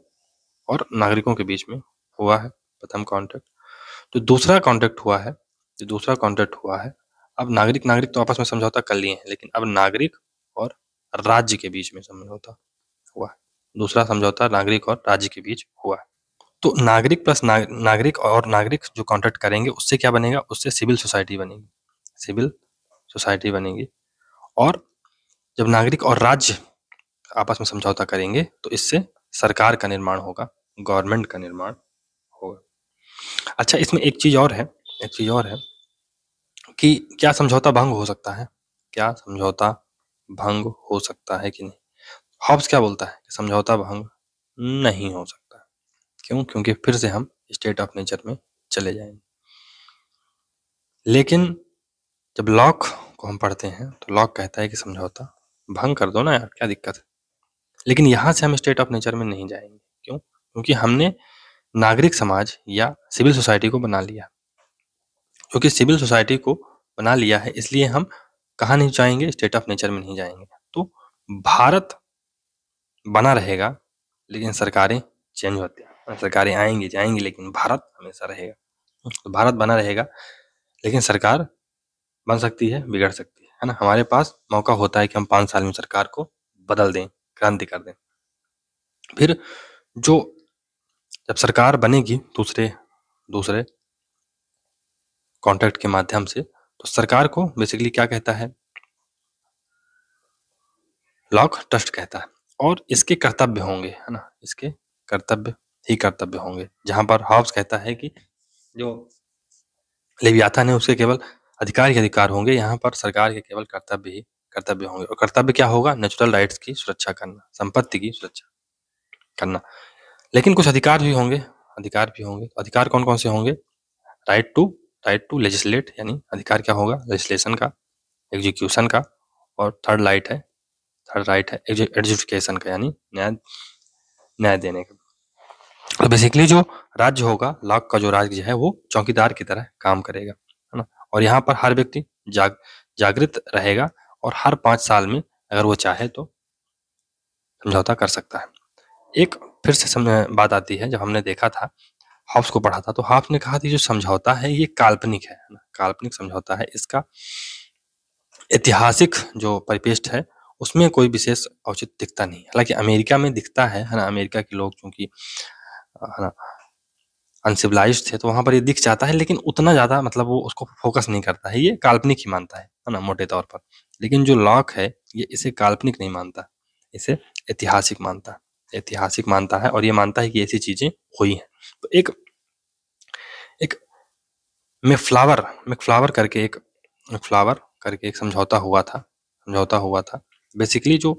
और नागरिकों के बीच में हुआ है प्रथम कॉन्टेक्ट तो दूसरा कॉन्टेक्ट हुआ है जो दूसरा कॉन्टेक्ट हुआ है अब नागरिक नागरिक तो आपस में समझौता कर लिए हैं लेकिन अब नागरिक और राज्य के बीच में समझौता हुआ है दूसरा समझौता नागरिक और राज्य के बीच हुआ है तो नागरिक प्लस ना, नागरिक और नागरिक जो कॉन्ट्रैक्ट करेंगे उससे क्या बनेगा उससे सिविल सोसाइटी बनेगी सिविल सोसाइटी बनेगी और जब नागरिक और राज्य आपस में समझौता करेंगे तो इससे सरकार का निर्माण होगा गवर्नमेंट का निर्माण होगा अच्छा इसमें एक चीज़ और है एक चीज़ और है कि क्या समझौता भंग हो सकता है क्या समझौता भंग हो सकता है कि नहीं हॉब्स क्या बोलता है समझौता भंग नहीं हो सकता क्यों क्योंकि फिर से हम स्टेट ऑफ नेचर में चले जाएंगे लेकिन जब लॉक को हम पढ़ते हैं तो लॉक कहता है कि समझौता भंग कर दो ना यार क्या दिक्कत है लेकिन यहाँ से हम स्टेट ऑफ नेचर में नहीं जाएंगे क्यों क्योंकि हमने नागरिक समाज या सिविल सोसाइटी को बना लिया क्योंकि सिविल सोसाइटी को बना लिया है इसलिए हम कहाँ नहीं जाएंगे स्टेट ऑफ नेचर में नहीं जाएंगे तो भारत बना रहेगा लेकिन सरकारें चेंज होती हैं सरकारें आएंगी जाएंगी लेकिन भारत हमेशा रहेगा तो भारत बना रहेगा लेकिन सरकार बन सकती है बिगड़ सकती है है ना हमारे पास मौका होता है कि हम पाँच साल में सरकार को बदल दें क्रांति कर दें फिर जो जब सरकार बनेगी दूसरे दूसरे कॉन्ट्रैक्ट के माध्यम से तो सरकार को बेसिकली क्या कहता है लॉक ट्रस्ट कहता है और इसके कर्तव्य होंगे है ना इसके कर्तव्य ही कर्तव्य होंगे जहां पर हॉब्स कहता है कि जो लेवियाथन है उसके केवल अधिकार ही अधिकार होंगे यहाँ पर सरकार के केवल कर्तव्य ही कर्तव्य होंगे और कर्तव्य क्या होगा नेचुरल राइट्स की सुरक्षा करना संपत्ति की सुरक्षा करना लेकिन कुछ अधिकार भी होंगे अधिकार भी होंगे तो अधिकार कौन कौन से होंगे right to right to legislate यानी अधिकार क्या होगा लेजिस्लेशन का एग्जीक्यूशन का और थर्ड राइट है थर्ड राइट है एडजुकेशन का यानी न्याय न्याय देने का तो बेसिकली जो राज्य होगा लॉक का जो राज्य है वो चौकीदार की तरह काम करेगा है ना और यहाँ पर हर व्यक्ति जाग जागृत रहेगा और हर पांच साल में अगर वो चाहे तो समझौता कर सकता है एक फिर से समझ बात आती है जब हमने देखा था हाफ्स को पढ़ा था तो हाफ्स ने कहा था जो समझौता है ये काल्पनिक है ना काल्पनिक समझौता है इसका ऐतिहासिक जो परिपेष्ट है उसमें कोई विशेष औचित दिखता नहीं हालांकि अमेरिका में दिखता है है ना अमेरिका के लोग चूंकि अनसिविलाइज थे तो वहां पर ये दिख जाता है लेकिन उतना ज़्यादा मतलब वो उसको फोकस नहीं करता है ये काल्पनिक ही मानता है है ना मोटे तौर पर लेकिन जो लॉक है ये इसे काल्पनिक नहीं मानता इसे ऐतिहासिक मानता है ऐतिहासिक मानता है और ये मानता है कि ऐसी चीज़ें हुई हैं तो एक एक फ्लावर मेक फ्लावर करके एक फ्लावर करके एक समझौता हुआ था समझौता हुआ था बेसिकली जो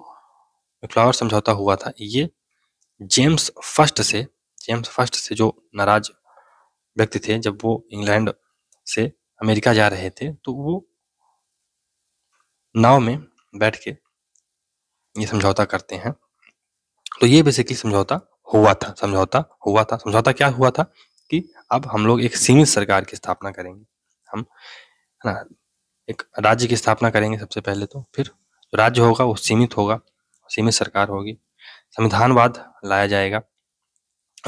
फ्लावर समझौता हुआ था ये जेम्स फर्स्ट से जेम्स फर्स्ट से जो नाराज व्यक्ति थे जब वो इंग्लैंड से अमेरिका जा रहे थे तो वो नाव में बैठ के ये समझौता करते हैं तो ये बेसिकली समझौता हुआ था समझौता हुआ था समझौता क्या हुआ था कि अब हम लोग एक सीमित सरकार की स्थापना करेंगे हम है ना एक राज्य की स्थापना करेंगे सबसे पहले तो फिर राज्य होगा वो सीमित होगा सीमित सरकार होगी संविधानवाद लाया जाएगा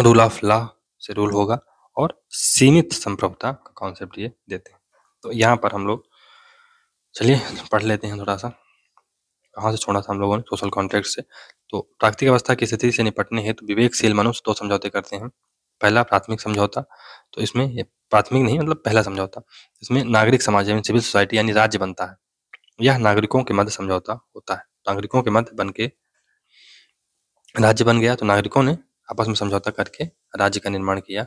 रूल ऑफ लॉ से रूल होगा और सीमित संप्रभुता का कॉन्सेप्ट ये देते हैं तो यहाँ पर हम लोग चलिए पढ़ लेते हैं थोड़ा सा कहाँ से छोड़ा था हम लोगों ने सोशल कॉन्ट्रैक्ट से तो प्राकृतिक अवस्था की स्थिति से निपटने हेतु तो विवेकशील मनुष्य दो समझौते करते हैं पहला प्राथमिक समझौता तो इसमें ये प्राथमिक नहीं मतलब पहला समझौता इसमें नागरिक समाज यानी सिविल सोसाइटी यानी राज्य बनता है यह नागरिकों के मध्य समझौता होता है नागरिकों के मध्य बन के राज्य बन गया तो नागरिकों ने आपस में समझौता करके राज्य का निर्माण किया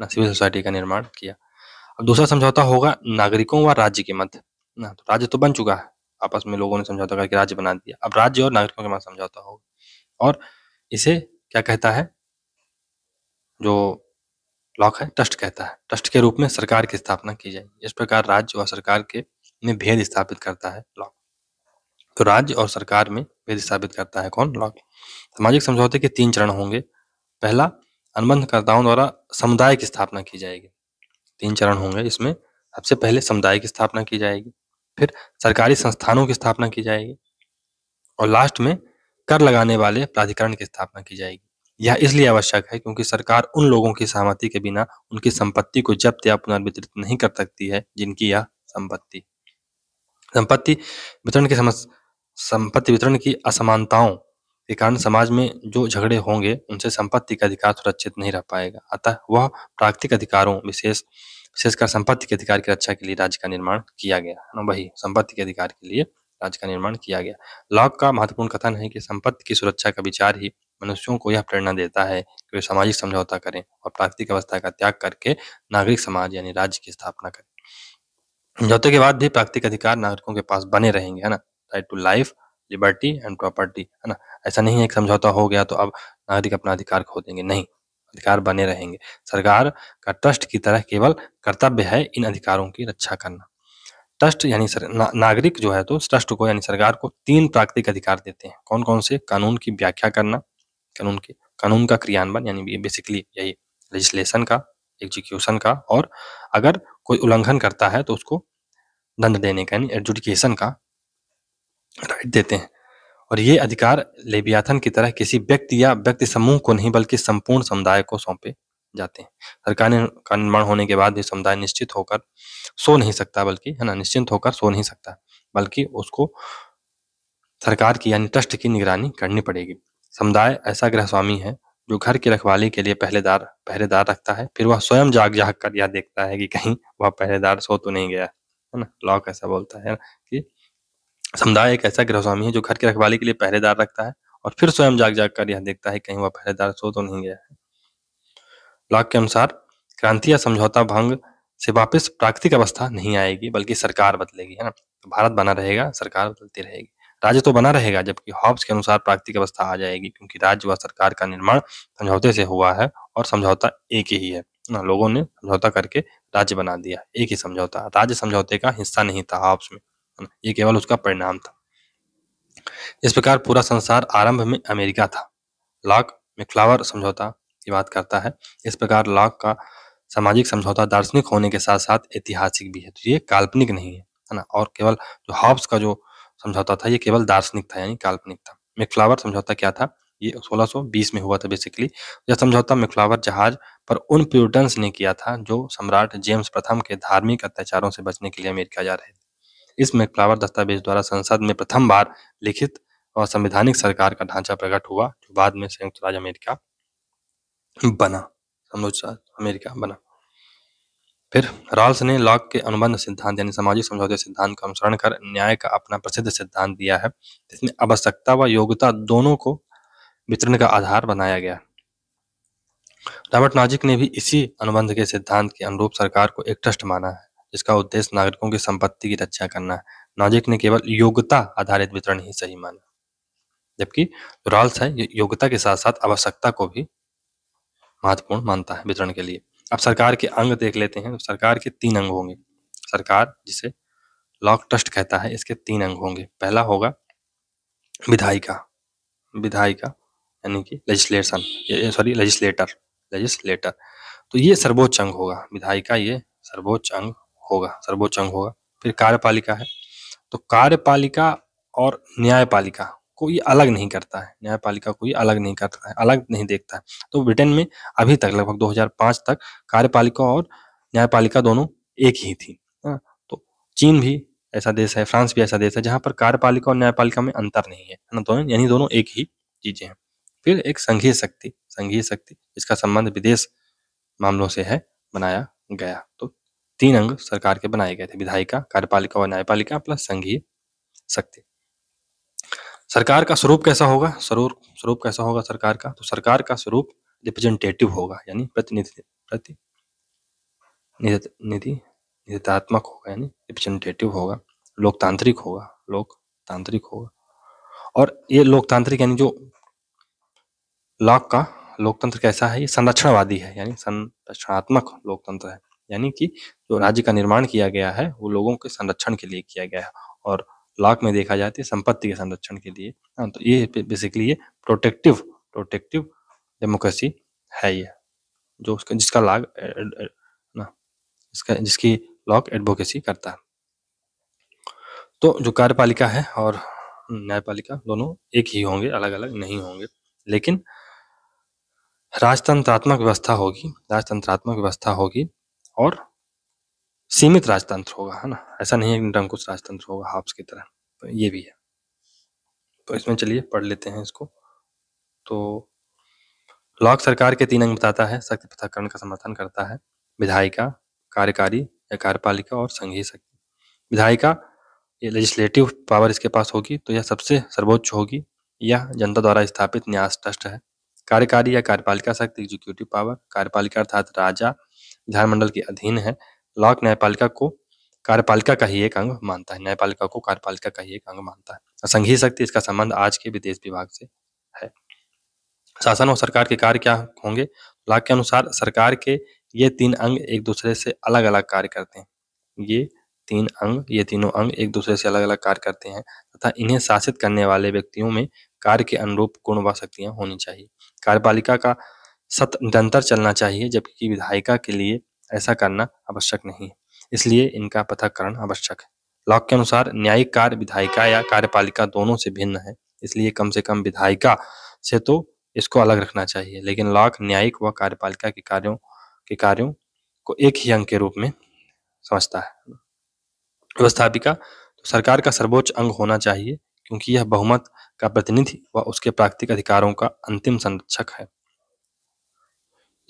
ना सिविल सोसाइटी का निर्माण किया अब दूसरा समझौता होगा नागरिकों व राज्य के मध्य ना तो राज्य तो बन चुका है आपस में लोगों ने समझौता करके राज्य बना दिया अब राज्य और नागरिकों के मध्य समझौता होगा और इसे क्या कहता है जो लॉक है ट्रस्ट कहता है ट्रस्ट के रूप में सरकार की स्थापना की जाए इस प्रकार राज्य और सरकार के में भेद स्थापित करता है लॉक तो राज्य और सरकार में भेद स्थापित करता है कौन लॉक सामाजिक समझौते के तीन चरण होंगे पहला अनुबंधकर्ताओं द्वारा समुदाय की स्थापना की जाएगी तीन चरण होंगे इसमें सबसे पहले समुदाय की स्थापना की जाएगी फिर सरकारी संस्थानों की स्थापना की जाएगी और लास्ट में कर लगाने वाले प्राधिकरण की स्थापना की जाएगी यह इसलिए आवश्यक है क्योंकि सरकार उन लोगों की सहमति के बिना उनकी संपत्ति को जब्त या पुनर्वितरित नहीं कर सकती है जिनकी यह संपत्ति संपत्ति वितरण की समस्या संपत्ति वितरण की असमानताओं के कारण समाज में जो झगड़े होंगे उनसे संपत्ति का अधिकार सुरक्षित नहीं रह पाएगा अतः वह प्राकृतिक अधिकारों विशेष विशेषकर संपत्ति के अधिकार की रक्षा के लिए राज्य का निर्माण किया गया हाँ, वही संपत्ति के अधिकार के लिए राज्य का निर्माण किया गया लॉक का महत्वपूर्ण कथन है कि संपत्ति की सुरक्षा का विचार ही मनुष्यों को यह प्रेरणा देता है कि वे सामाजिक समझौता करें और प्राकृतिक अवस्था का त्याग करके नागरिक समाज यानी राज्य की स्थापना करें समझौते के बाद भी प्राकृतिक अधिकार नागरिकों के पास बने रहेंगे है ना right to life liberty and property है ना ऐसा नहीं है कि समझौता हो गया तो अब नागरिक अपना अधिकार खो देंगे नहीं अधिकार बने रहेंगे सरकार का ट्रस्ट की तरह केवल कर्तव्य है इन अधिकारों की रक्षा करना ट्रस्ट यानी ना, नागरिक जो है तो ट्रस्ट को यानी सरकार को तीन प्राकृतिक अधिकार देते हैं कौन कौन से कानून की व्याख्या करना कानून के कानून का क्रियान्वयन यानी बेसिकली यही लेजिस्लेशन का एग्जीक्यूशन का और अगर कोई उल्लंघन करता है तो उसको दंड देने का यानी एडजुडिकेशन का राइट देते हैं और ये अधिकार लेबियाथन की तरह किसी व्यक्ति या व्यक्ति समूह को नहीं बल्कि संपूर्ण समुदाय को सौंपे जाते हैं सरकार का निर्माण होने के बाद भी समुदाय निश्चित होकर सो नहीं सकता बल्कि है ना निश्चिंत होकर सो नहीं सकता बल्कि उसको सरकार की यानी ट्रस्ट की निगरानी करनी पड़ेगी समुदाय ऐसा गृह स्वामी है जो घर की रखवाली के लिए पहलेदार पहरेदार रखता है फिर वह स्वयं जाग जाग कर यह देखता है कि कहीं वह पहरेदार सो तो नहीं गया है ना लॉ ऐसा बोलता है कि समुदाय एक ऐसा गृहस्वामी है जो घर की रखवाली के लिए पहरेदार रखता है और फिर स्वयं जाग जाग कर यह देखता है कहीं वह पहरेदार सो तो नहीं गया है लॉक के अनुसार क्रांति या समझौता भंग से वापस प्राकृतिक अवस्था नहीं आएगी बल्कि सरकार बदलेगी है ना तो भारत बना रहेगा सरकार बदलती रहेगी राज्य तो बना रहेगा जबकि हॉब्स के अनुसार प्राकृतिक अवस्था आ जाएगी क्योंकि राज्य व सरकार का निर्माण समझौते से हुआ है और समझौता एक ही है ना लोगों ने समझौता करके राज्य बना दिया एक ही समझौता राज्य समझौते का हिस्सा नहीं था हॉब्स में ये केवल उसका परिणाम था इस प्रकार पूरा संसार आरंभ में अमेरिका था लॉक में फ्लावर समझौता की बात करता है इस प्रकार लॉक का सामाजिक समझौता दार्शनिक होने के साथ साथ ऐतिहासिक भी है तो ये काल्पनिक नहीं है है ना और केवल जो हॉब्स का जो समझौता था ये केवल दार्शनिक था यानी काल्पनिक था मेकफ्लावर समझौता क्या था ये 1620 में हुआ था बेसिकली यह समझौता मेकफ्लावर जहाज पर उन प्यूटन्स ने किया था जो सम्राट जेम्स प्रथम के धार्मिक अत्याचारों से बचने के लिए अमेरिका जा रहे थे इस मैकफ्लावर दस्तावेज द्वारा संसद में प्रथम बार लिखित और संवैधानिक सरकार का ढांचा प्रकट हुआ जो बाद में संयुक्त राज्य अमेरिका बना संयुक्त अमेरिका बना फिर रॉल्स ने लॉक के अनुबंध सिद्धांत यानी सामाजिक समझौते सिद्धांत का अनुसरण कर न्याय का अपना प्रसिद्ध सिद्धांत दिया है जिसमें आवश्यकता व योग्यता दोनों को वितरण का आधार बनाया गया रॉबर्ट नाजिक ने भी इसी अनुबंध के सिद्धांत के अनुरूप सरकार को एक ट्रस्ट माना है जिसका उद्देश्य नागरिकों की संपत्ति की रक्षा करना है नाजिक ने केवल योग्यता आधारित वितरण ही सही माना जबकि रॉल्स है योग्यता के साथ साथ आवश्यकता को भी महत्वपूर्ण मानता है वितरण के लिए अब सरकार के अंग देख लेते हैं तो सरकार के तीन अंग होंगे सरकार जिसे लॉक ट्रस्ट कहता है इसके तीन अंग होंगे पहला होगा विधायिका विधायिका यानी कि लेजिस्लेशन सॉरी लेजिस्लेटर लेजिस्लेटर तो ये सर्वोच्च अंग होगा विधायिका ये सर्वोच्च अंग होगा सर्वोच्च अंग होगा फिर कार्यपालिका है तो कार्यपालिका और न्यायपालिका को ये अलग नहीं करता है न्यायपालिका को ये अलग नहीं करता है अलग नहीं देखता है तो ब्रिटेन में अभी तक लगभग 2005 तक कार्यपालिका और न्यायपालिका दोनों एक ही थी हाँ, तो चीन भी ऐसा देश है फ्रांस भी ऐसा देश है जहाँ पर कार्यपालिका और न्यायपालिका में अंतर नहीं है ना दोनों यानी दोनों एक ही चीजें हैं फिर एक संघीय शक्ति संघीय शक्ति इसका संबंध विदेश मामलों से है बनाया गया तो तीन अंग सरकार के बनाए गए थे विधायिका कार्यपालिका और न्यायपालिका प्लस संघीय शक्ति सरकार का स्वरूप कैसा होगा स्वरूप स्वरूप कैसा होगा सरकार का तो सरकार का स्वरूप रिप्रेजेंटेटिव होगा यानी प्रतिनिधि प्रति निधि निधितात्मक होगा यानी रिप्रेजेंटेटिव होगा लोकतांत्रिक होगा लोकतांत्रिक होगा और ये लोकतांत्रिक यानी जो लॉक का लोकतंत्र कैसा है ये संरक्षणवादी है यानी संरक्षणात्मक लोकतंत्र है यानी कि जो राज्य का निर्माण किया गया है वो लोगों के संरक्षण के लिए किया गया है और लॉक में देखा जाए है तो संपत्ति के संरक्षण के लिए हाँ, तो ये बेसिकली ये प्रोटेक्टिव प्रोटेक्टिव डेमोक्रेसी है ये जो उसका जिसका लाग ना इसका जिसकी लॉक एडवोकेसी करता है तो जो कार्यपालिका है और न्यायपालिका दोनों एक ही होंगे अलग अलग नहीं होंगे लेकिन राजतंत्रात्मक व्यवस्था होगी राजतंत्रात्मक व्यवस्था होगी और सीमित राजतंत्र होगा है ना ऐसा नहीं है निरंकुश राजतंत्र होगा हाफ्स की तरह तो ये भी है तो इसमें चलिए पढ़ लेते हैं इसको तो लॉक सरकार के तीन अंग बताता है शक्ति पृथककरण का समर्थन करता है विधायिका कार्यकारी या कार्यपालिका और संघीय शक्ति विधायिका ये लेजिस्लेटिव पावर इसके पास होगी तो यह सबसे सर्वोच्च होगी यह जनता द्वारा स्थापित न्यास ट्रस्ट है कार्यकारी या कार्यपालिका शक्ति एग्जीक्यूटिव पावर कार्यपालिका अर्थात राजा विधानमंडल के अधीन है लॉक न्यायपालिका को कार्यपालिका का ही एक अंग मानता है न्यायपालिका को कार्यपालिका का ही एक अंग मानता है संघीय शक्ति इसका संबंध आज के विदेश विभाग से है शासन और सरकार के कार्य क्या होंगे लॉक के अनुसार सरकार के ये तीन अंग एक दूसरे से अलग अलग कार्य करते हैं ये तीन अंग ये तीनों अंग एक दूसरे से अलग अलग कार्य करते हैं तथा इन्हें शासित करने वाले व्यक्तियों में कार्य के अनुरूप गुण व शक्तियां होनी चाहिए कार्यपालिका का सत निरंतर चलना चाहिए जबकि विधायिका के लिए ऐसा करना आवश्यक नहीं इसलिए इनका पृथककरण आवश्यक है लॉक के अनुसार न्यायिक कार्य विधायिका या कार्यपालिका दोनों से भिन्न है इसलिए कम से कम विधायिका से तो इसको अलग रखना चाहिए लेकिन लॉक न्यायिक व कार्यपालिका के कार्यों के कार्यों को एक ही अंग के रूप में समझता है व्यवस्थापिका तो सरकार का सर्वोच्च अंग होना चाहिए क्योंकि यह बहुमत का प्रतिनिधि व उसके प्राकृतिक अधिकारों का अंतिम संरक्षक है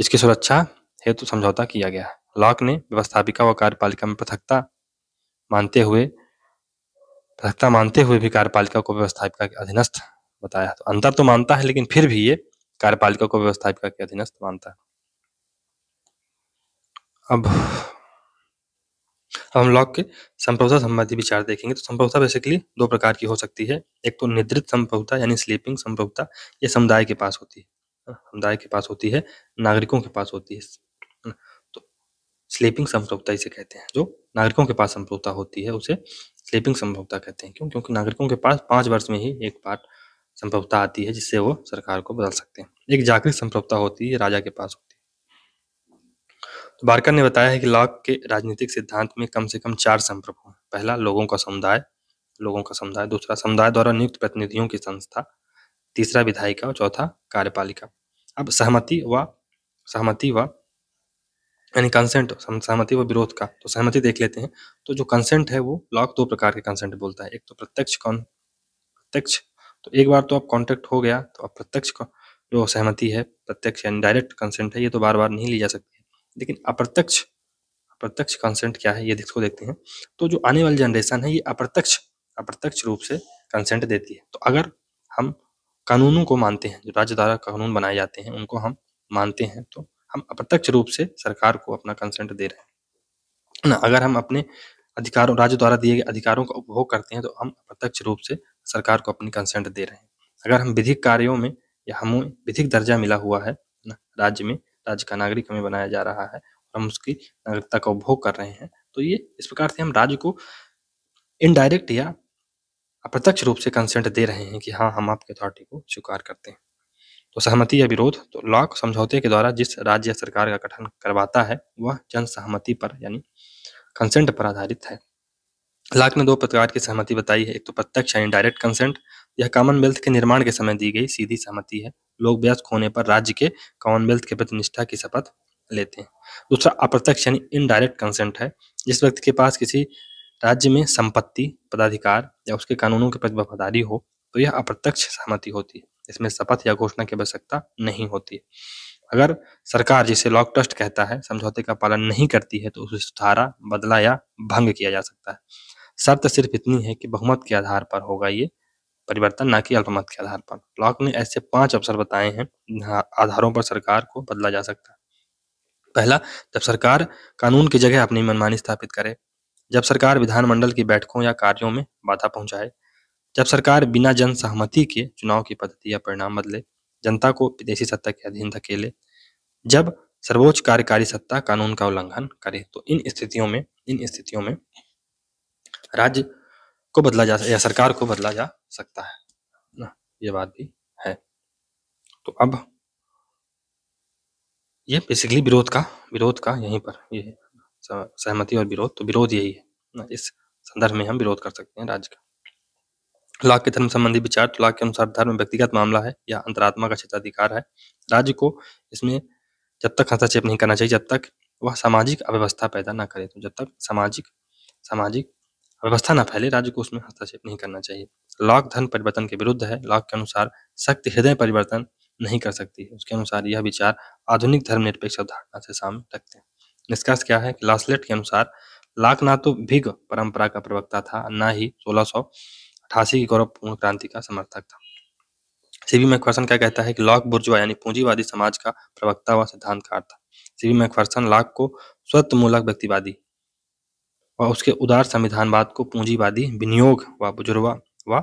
इसकी सुरक्षा हेतु समझौता किया गया लॉक ने व्यवस्थापिका व कार्यपालिका में पृथकता मानते हुए पृथकता मानते हुए भी कार्यपालिका को व्यवस्थापिका के अधीनस्थ बताया तो अंतर तो मानता है लेकिन फिर भी ये कार्यपालिका को व्यवस्थापिका के अधीनस्थ मानता है अब अब हम लॉक के संप्रभुता संबंधी विचार देखेंगे तो संप्रभुता बेसिकली दो प्रकार की हो सकती है एक तो निद्रित संप्रभुता यानी स्लीपिंग संप्रभुता ये समुदाय के पास होती है हाँ, समुदाय के पास होती है नागरिकों के पास होती है स्लीपिंग संप्रभुता इसे कहते हैं जो नागरिकों के पास संप्रभुता होती है उसे स्लीपिंग संप्रभुता कहते हैं क्यों क्योंकि नागरिकों के पास पाँच वर्ष में ही एक बार संप्रभुता आती है जिससे वो सरकार को बदल सकते हैं एक जागृत संप्रभुता होती है राजा के पास होती है तो बारकर ने बताया है कि लॉक के राजनीतिक सिद्धांत में कम से कम चार संप्रभु हैं पहला लोगों का समुदाय लोगों का समुदाय दूसरा समुदाय द्वारा नियुक्त प्रतिनिधियों की संस्था तीसरा विधायिका और चौथा कार्यपालिका अब सहमति व सहमति व यानी कंसेंट सहमति व विरोध का तो सहमति देख लेते हैं तो जो कंसेंट है वो लॉक दो प्रकार के कंसेंट बोलता है एक तो प्रत्यक्ष कौन प्रत्यक्ष तो एक बार तो आप कॉन्टेक्ट हो गया तो आप प्रत्यक्ष जो सहमति है प्रत्यक्ष यानी डायरेक्ट कंसेंट है ये तो बार बार नहीं ली जा सकती है लेकिन अप्रत्यक्ष अप्रत्यक्ष कंसेंट क्या है ये इसको देखते हैं तो जो आने वाली जनरेशन है ये अप्रत्यक्ष अप्रत्यक्ष रूप से कंसेंट देती है तो अगर हम कानूनों को मानते हैं जो राज्य द्वारा कानून बनाए जाते हैं उनको हम मानते हैं तो हम अप्रत्यक्ष रूप से सरकार को अपना कंसेंट दे रहे हैं ना अगर हम अपने अधिकारों राज्य द्वारा दिए गए अधिकारों का उपभोग करते हैं तो हम अप्रत्यक्ष रूप से सरकार को अपनी कंसेंट दे रहे हैं अगर हम विधिक कार्यों में या हमें विधिक दर्जा मिला हुआ है ना राज्य में राज्य का नागरिक हमें बनाया जा रहा है और हम उसकी नागरिकता का उपभोग कर रहे हैं तो ये इस प्रकार से हम राज्य को इनडायरेक्ट या अप्रत्यक्ष रूप से कंसेंट दे रहे हैं कि हाँ हम आपकी अथॉरिटी को स्वीकार करते हैं तो सहमति या विरोध तो लॉक समझौते के द्वारा जिस राज्य सरकार का गठन करवाता है वह जन सहमति पर यानी कंसेंट पर आधारित है लॉक ने दो प्रकार की सहमति बताई है एक तो प्रत्यक्ष यानी डायरेक्ट कंसेंट यह कॉमनवेल्थ के निर्माण के समय दी गई सीधी सहमति है लोग व्यस्त होने पर राज्य के कॉमनवेल्थ के प्रति निष्ठा की शपथ लेते हैं दूसरा अप्रत्यक्ष यानी इनडायरेक्ट कंसेंट है जिस व्यक्ति के पास किसी राज्य में संपत्ति पदाधिकार या उसके कानूनों के प्रति वफादारी हो तो यह अप्रत्यक्ष सहमति होती है इसमें शपथ या घोषणा की आवश्यकता नहीं होती अगर सरकार जिसे लॉक ट्रस्ट कहता है समझौते का पालन नहीं करती है तो उसे सुधारा बदला या भंग किया जा सकता है शर्त सिर्फ इतनी है कि बहुमत के आधार पर होगा ये परिवर्तन ना कि अल्पमत के आधार पर लॉक ने ऐसे पांच अवसर बताए हैं आधारों पर सरकार को बदला जा सकता है पहला जब सरकार कानून की जगह अपनी मनमानी स्थापित करे जब सरकार विधानमंडल की बैठकों या कार्यों में बाधा पहुंचाए जब सरकार बिना जन सहमति के चुनाव की पद्धति या परिणाम बदले जनता को विदेशी सत्ता के अधीन धकेले जब सर्वोच्च कार्यकारी सत्ता कानून का उल्लंघन करे तो इन स्थितियों में इन स्थितियों में राज्य को बदला जा या सरकार को बदला जा सकता है ना ये बात भी है तो अब ये बेसिकली विरोध का विरोध का यहीं पर ये सहमति और विरोध तो विरोध यही है ना इस संदर्भ में हम विरोध कर सकते हैं राज्य का लाख के धर्म संबंधी विचार तो लाख के अनुसार धर्म व्यक्तिगत मामला है या अंतरात्मा का क्षेत्राधिकार है राज्य को इसमें जब तक हस्तक्षेप नहीं करना चाहिए जब तक वह सामाजिक अव्यवस्था पैदा ना करे तो जब तक सामाजिक सामाजिक अव्यवस्था ना फैले राज्य को उसमें हस्तक्षेप नहीं करना चाहिए लॉक धन परिवर्तन के विरुद्ध है लॉक के अनुसार सख्त हृदय परिवर्तन नहीं कर सकती है उसके अनुसार यह विचार आधुनिक धर्म निरपेक्ष अवधारणा से सामने रखते हैं निष्कर्ष क्या है कि लासलेट के अनुसार लाख ना तो भिग परंपरा का प्रवक्ता था ना ही सोलह अठासी की गौरव पूर्ण क्रांति का समर्थक था सीवी मैकफर्सन क्या कहता है कि लॉक बुर्जुआ यानी पूंजीवादी समाज का प्रवक्ता व सिद्धांतकार था सीवी मैकफर्सन लॉक को स्वत्वमूलक व्यक्तिवादी व उसके उदार संविधानवाद को पूंजीवादी विनियोग व बुजुर्वा व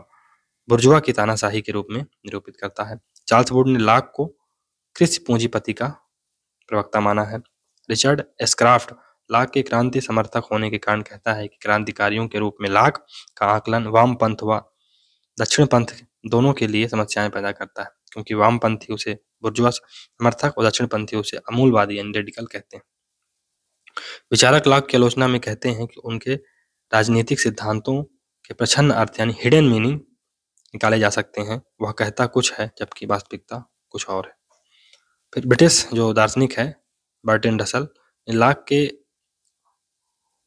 बुर्जुआ की तानाशाही के रूप में निरूपित करता है चार्ल्स वुड ने लाक को कृषि पूंजीपति का प्रवक्ता माना है रिचर्ड एस्क्राफ्ट लाख के क्रांति समर्थक होने के कारण कहता है कि क्रांतिकारियों के रूप में लाख का आकलन वामपंथ व दक्षिण पंथ दोनों के लिए समस्याएं पैदा करता है क्योंकि वामपंथी उसे बुर्जुआ समर्थक और दक्षिण पंथी उसे अमूलवादी यानी रेडिकल कहते हैं विचारक लाख की आलोचना में कहते हैं कि उनके राजनीतिक सिद्धांतों के प्रछन्न अर्थ यानी हिडन मीनिंग निकाले जा सकते हैं वह कहता कुछ है जबकि वास्तविकता कुछ और है फिर ब्रिटिश जो दार्शनिक है बर्टिन रसल लाख के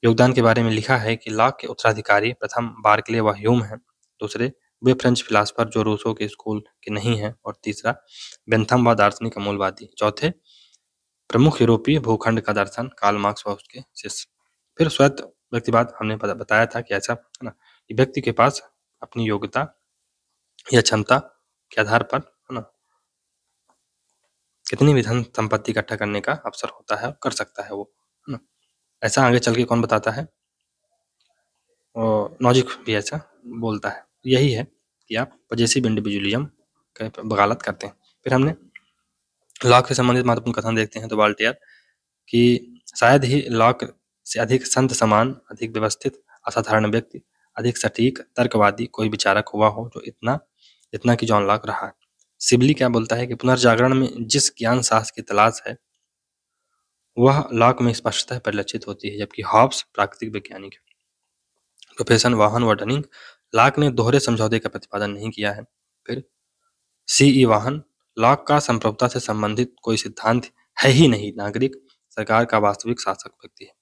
योगदान के बारे में लिखा है कि लॉक के उत्तराधिकारी प्रथम बार्कले व ह्यूम हैं दूसरे वे फ्रेंच फिलासफर जो रूसो के स्कूल के नहीं हैं और तीसरा बेंथम व दार्शनिक अमूलवादी चौथे प्रमुख यूरोपीय भूखंड का दर्शन कार्ल मार्क्स व उसके शिष्य फिर स्वयं व्यक्तिवाद हमने बताया था कि ऐसा है ना कि व्यक्ति के पास अपनी योग्यता या क्षमता के आधार पर है ना कितनी भी धन संपत्ति इकट्ठा करने का अवसर होता है कर सकता है वो ऐसा आगे चल के कौन बताता है और नॉजिक भी ऐसा बोलता है यही है कि आप पजेसिव इंडिविजुअलिज्म का करते हैं फिर हमने लॉक से संबंधित महत्वपूर्ण कथन देखते हैं तो बाल्टियर कि शायद ही लॉक से अधिक संत समान अधिक व्यवस्थित असाधारण व्यक्ति अधिक सटीक तर्कवादी कोई विचारक हुआ हो जो इतना इतना कि जॉन लॉक रहा है सिबली क्या बोलता है कि पुनर्जागरण में जिस ज्ञान साहस की तलाश है वह लाक में स्पष्टता परिलक्षित होती है जबकि हॉब्स प्राकृतिक वैज्ञानिक है प्रोफेशन वाहन व टनिंग लाक ने दोहरे समझौते का प्रतिपादन नहीं किया है फिर सीई वाहन लाक का संप्रभुता से संबंधित कोई सिद्धांत है ही नहीं नागरिक सरकार का वास्तविक शासक व्यक्ति है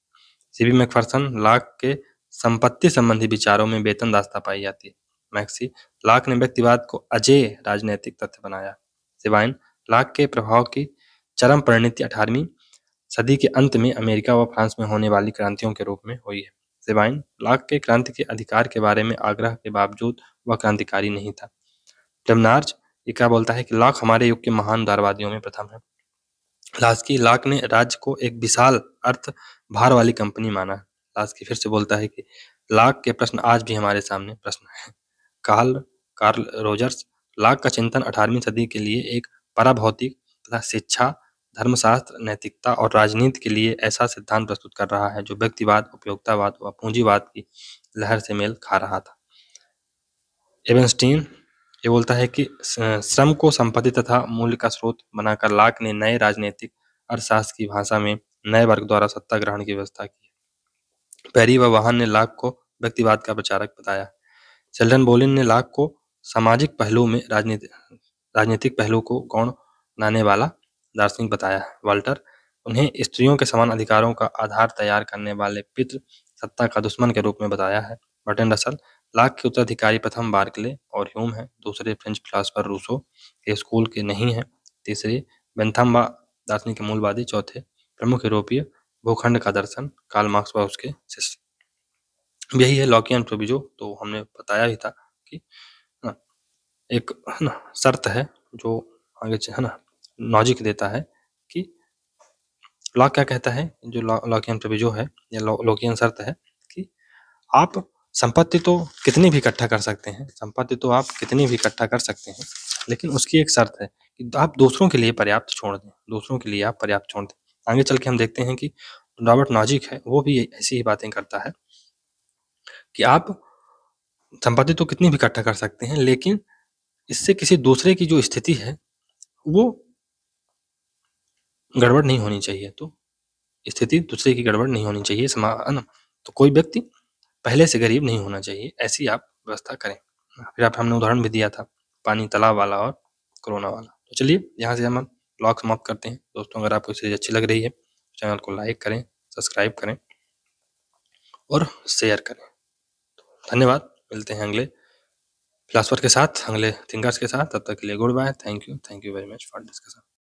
सीबी मैकफर्सन लाक के संपत्ति संबंधी विचारों में वेतन दास्ता पाई जाती है मैक्सी लाक ने व्यक्तिवाद को अजय राजनैतिक तथ्य बनाया सिवाइन लाक के प्रभाव की चरम परिणति अठारहवीं सदी के अंत में अमेरिका व फ्रांस में होने वाली क्रांतियों के रूप में हुई है सेवाइन लाक के क्रांति के अधिकार के बारे में आग्रह के बावजूद वह क्रांतिकारी नहीं था डमनार्च ये क्या बोलता है कि लाख हमारे युग के महान दारवादियों में प्रथम है लास्की लाक ने राज्य को एक विशाल अर्थ भार वाली कंपनी माना लास्की फिर से बोलता है कि लाक के प्रश्न आज भी हमारे सामने प्रश्न है कार्ल कार्ल रोजर्स लाक का चिंतन अठारहवीं सदी के लिए एक पराभौतिक तथा शिक्षा धर्मशास्त्र नैतिकता और राजनीति के लिए ऐसा सिद्धांत प्रस्तुत कर रहा है जो व्यक्तिवाद उपयोगितावाद व पूंजीवाद की लहर से मेल खा रहा था एवंस्टीन ये बोलता है कि श्रम को संपत्ति तथा मूल्य का स्रोत बनाकर लाक ने नए राजनीतिक अर्थशास्त्र की भाषा में नए वर्ग द्वारा सत्ता ग्रहण की व्यवस्था की पैरी व वाहन ने लाख को व्यक्तिवाद का प्रचारक बताया चिल्ड्रन बोलिन ने लाख को सामाजिक पहलू में राजनीति राजनीतिक पहलू को गौण बनाने वाला दार्शनिक बताया वाल्टर उन्हें स्त्रियों के समान अधिकारों का आधार तैयार करने वाले पितृ सत्ता का दुश्मन के रूप में बताया है बर्टन रसल लाख के उत्तराधिकारी प्रथम बार्कले और ह्यूम हैं दूसरे फ्रेंच फिलासफर रूसो के स्कूल के नहीं हैं तीसरे बेंथम्बा दार्शनिक मूलवादी चौथे प्रमुख यूरोपीय भूखंड का दर्शन काल मार्क्स व उसके शिष्य यही है लॉकियन प्रोबिजो तो हमने बताया ही था कि ना हाँ, एक ना शर्त है जो आगे है ना लॉजिक देता है कि लॉ क्या कहता है जो लॉकियन जो है या लॉकियन शर्त है कि आप संपत्ति तो कितनी भी इकट्ठा कर सकते हैं संपत्ति तो आप कितनी भी इकट्ठा कर सकते हैं लेकिन उसकी एक शर्त है कि आप दूसरों के लिए पर्याप्त छोड़ दें दूसरों के लिए आप पर्याप्त छोड़ दें आगे चल के हम देखते हैं कि रॉबर्ट नॉजिक है वो भी ऐसी ही बातें करता है कि आप संपत्ति तो कितनी भी इकट्ठा कर सकते हैं लेकिन इससे किसी दूसरे की जो स्थिति है वो गड़बड़ नहीं होनी चाहिए तो स्थिति दूसरे की गड़बड़ नहीं होनी चाहिए समान है तो कोई व्यक्ति पहले से गरीब नहीं होना चाहिए ऐसी आप व्यवस्था करें फिर आप हमने उदाहरण भी दिया था पानी तालाब वाला और कोरोना वाला तो चलिए यहाँ से हम ब्लॉग समाप्त करते हैं दोस्तों अगर आपको सीरीज अच्छी लग रही है चैनल को लाइक करें सब्सक्राइब करें और शेयर करें धन्यवाद मिलते हैं अगले फिलासफर के साथ अगले थिंकर्स के साथ तब तक के लिए goodbye thank you thank you very much for discussion